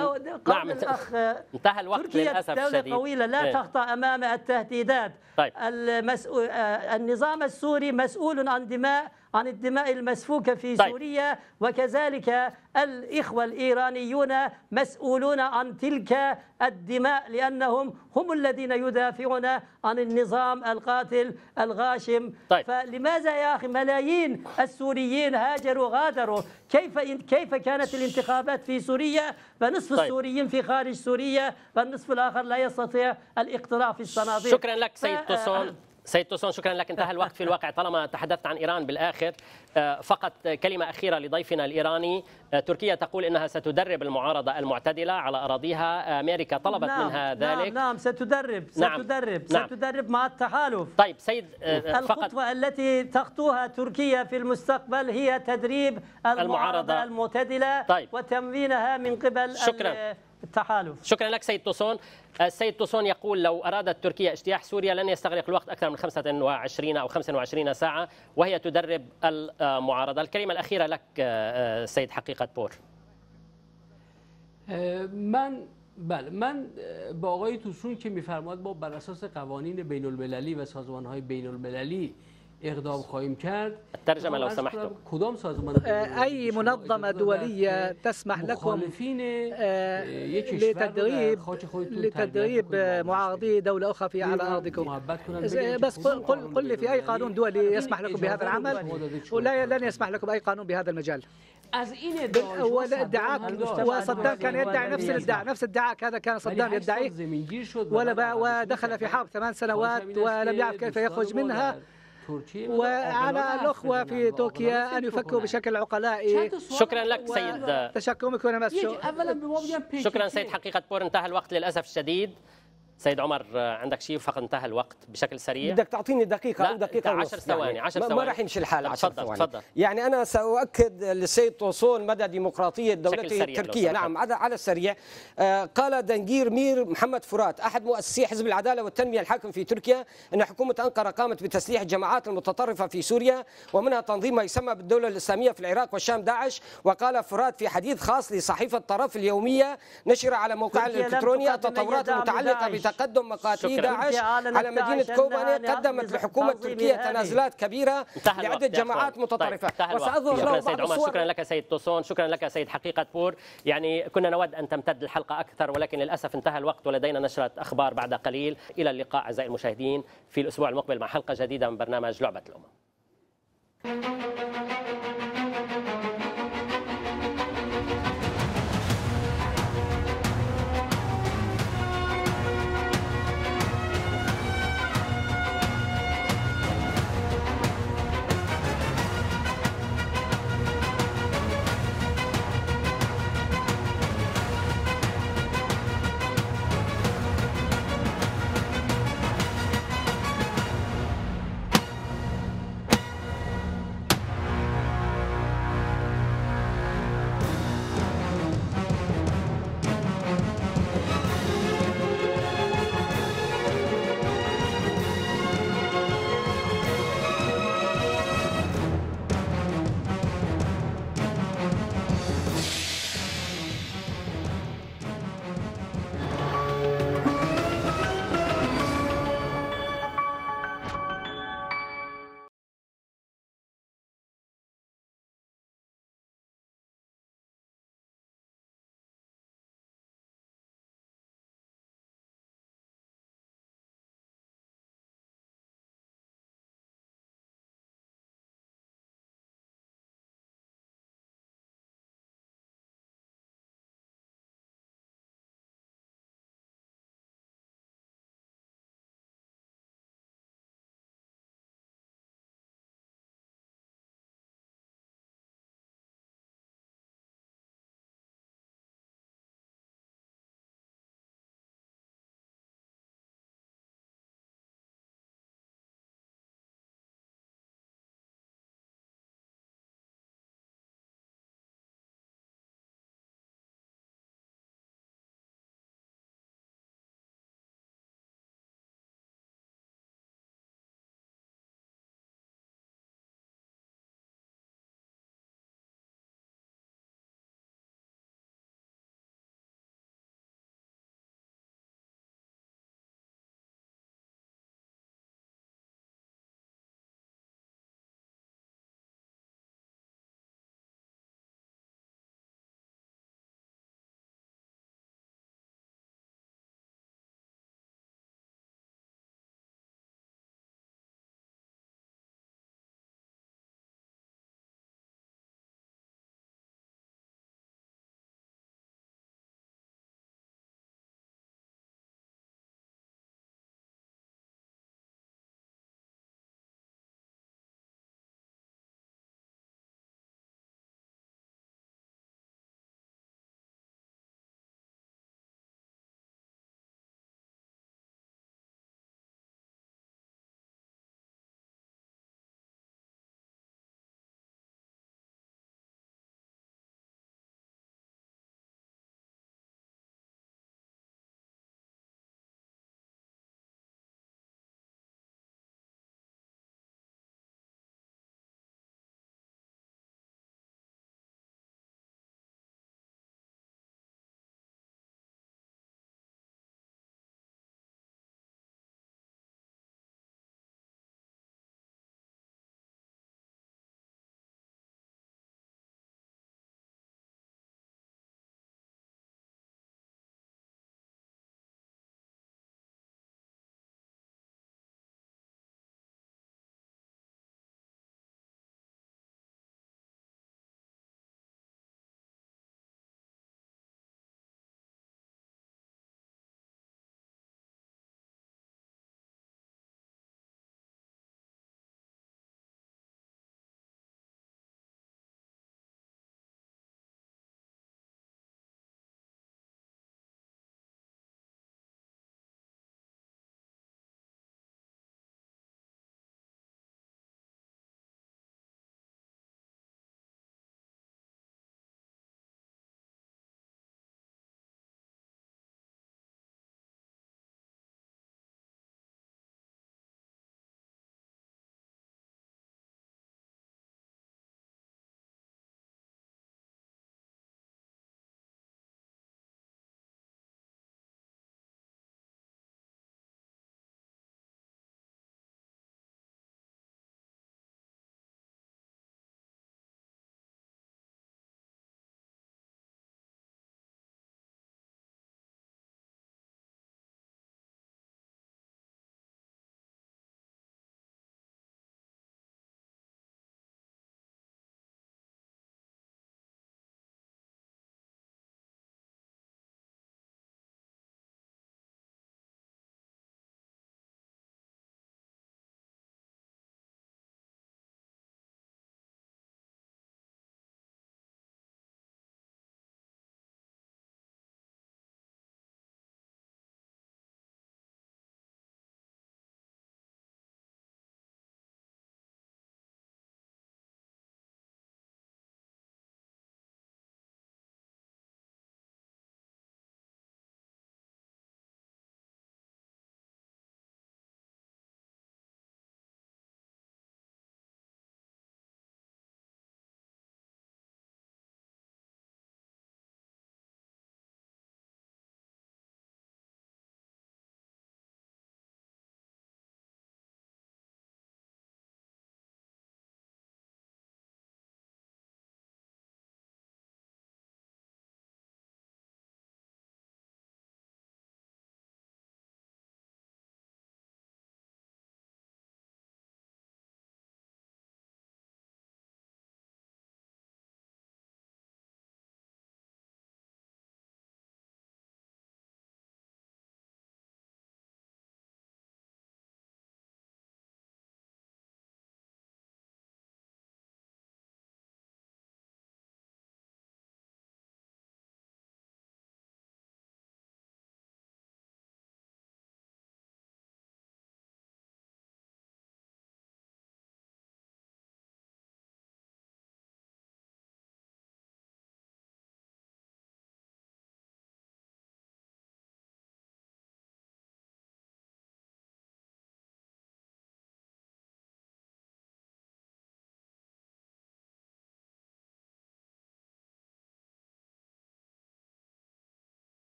نعم الأخ انتهى الوقت تركيا للأسف دولة شديد. طويلة لا إيه. تخطى أمام التهديدات طيب. المسؤول... النظام السوري مسؤول عن دماء عن الدماء المسفوكة في طيب. سوريا وكذلك الإخوة الإيرانيون مسؤولون عن تلك الدماء لأنهم هم الذين يدافعون عن النظام القاتل الغاشم طيب. فلماذا يا أخي ملايين السوريين هاجروا غادروا كيف كيف كانت الانتخابات في سوريا فنصف طيب. السوريين في خارج سوريا والنصف الآخر لا يستطيع الاقتراع في الصناديق شكرا لك سيد ف... سيد توسون شكرا لك انتهى الوقت في الواقع طالما تحدثت عن ايران بالاخر آه، فقط كلمه اخيره لضيفنا الايراني آه، تركيا تقول انها ستدرب المعارضه المعتدله على اراضيها آه، امريكا طلبت نعم منها نعم، ذلك نعم نعم ستدرب ستدرب نعم ستدرب مع التحالف طيب سيد الخطوه التي تخطوها تركيا في المستقبل هي تدريب المعارضه, المعارضة المعتدله طيب وتمرينها من قبل شكرا التحالف شكرا لك سيد توسون السيد آه، توسون يقول لو أرادت تركيا اجتياح سوريا لن يستغرق الوقت أكثر من 25 أو 25 ساعة وهي تدرب المعارضة الكلمة الأخيرة لك آه، آه، سيد حقيقة بور من بله من با آقای توسون که میفرماد ما بر اساس قوانین بین المللی و سازمان های بین المللی اقدام خواهیم کرد الترجمه لو سمحتم کدام سازمان اي منظمه دوليه تسمح لكم لتدريب لتدريب معارضي دوله اخرى في على ارضكم بس قل قل لي في اي قانون دولي يسمح لكم بهذا العمل ولا لن يسمح لكم اي قانون بهذا المجال ادعاك وصدام كان يدعي نفس الادعاء نفس الادعاء هذا كان صدام يدعيه ودخل في حرب ثمان سنوات ولم يعرف كيف يخرج منها وعلى آه، الأخوة في تركيا أن يفكروا بشكل عقلائي شكرا لك سيد شكرا سيد حقيقة بور انتهى الوقت للأسف الشديد سيد عمر آه، عندك شيء فقط انتهى الوقت بشكل سريع بدك تعطيني دقيقه او دقيقه 10 ثواني 10 يعني. ثواني ما راح يمشي الحال 10 ثواني تفضل يعني انا ساؤكد للسيد طوسون مدى ديمقراطيه دولته التركيه نعم على على السريع آه، قال دنجير مير محمد فرات احد مؤسسي حزب العداله والتنميه الحاكم في تركيا ان حكومه انقره قامت بتسليح الجماعات المتطرفه في سوريا ومنها تنظيم ما يسمى بالدوله الاسلاميه في العراق والشام داعش وقال فرات في حديث خاص لصحيفه طرف اليوميه نشر على موقع الالكتروني التطورات المتعلقه تقدم مقاتلي داعش على مدينة كوباني قدمت الحكومة التركية تنازلات كبيرة لعدة جماعات طيب، متطرفة وسأظهر شكرا سيد عمر شكرا لك سيد توسون شكرا لك سيد حقيقة بور يعني كنا نود أن تمتد الحلقة أكثر ولكن للأسف انتهى الوقت ولدينا نشرة أخبار بعد قليل إلى اللقاء أعزائي المشاهدين في الأسبوع المقبل مع حلقة جديدة من برنامج لعبة الأمم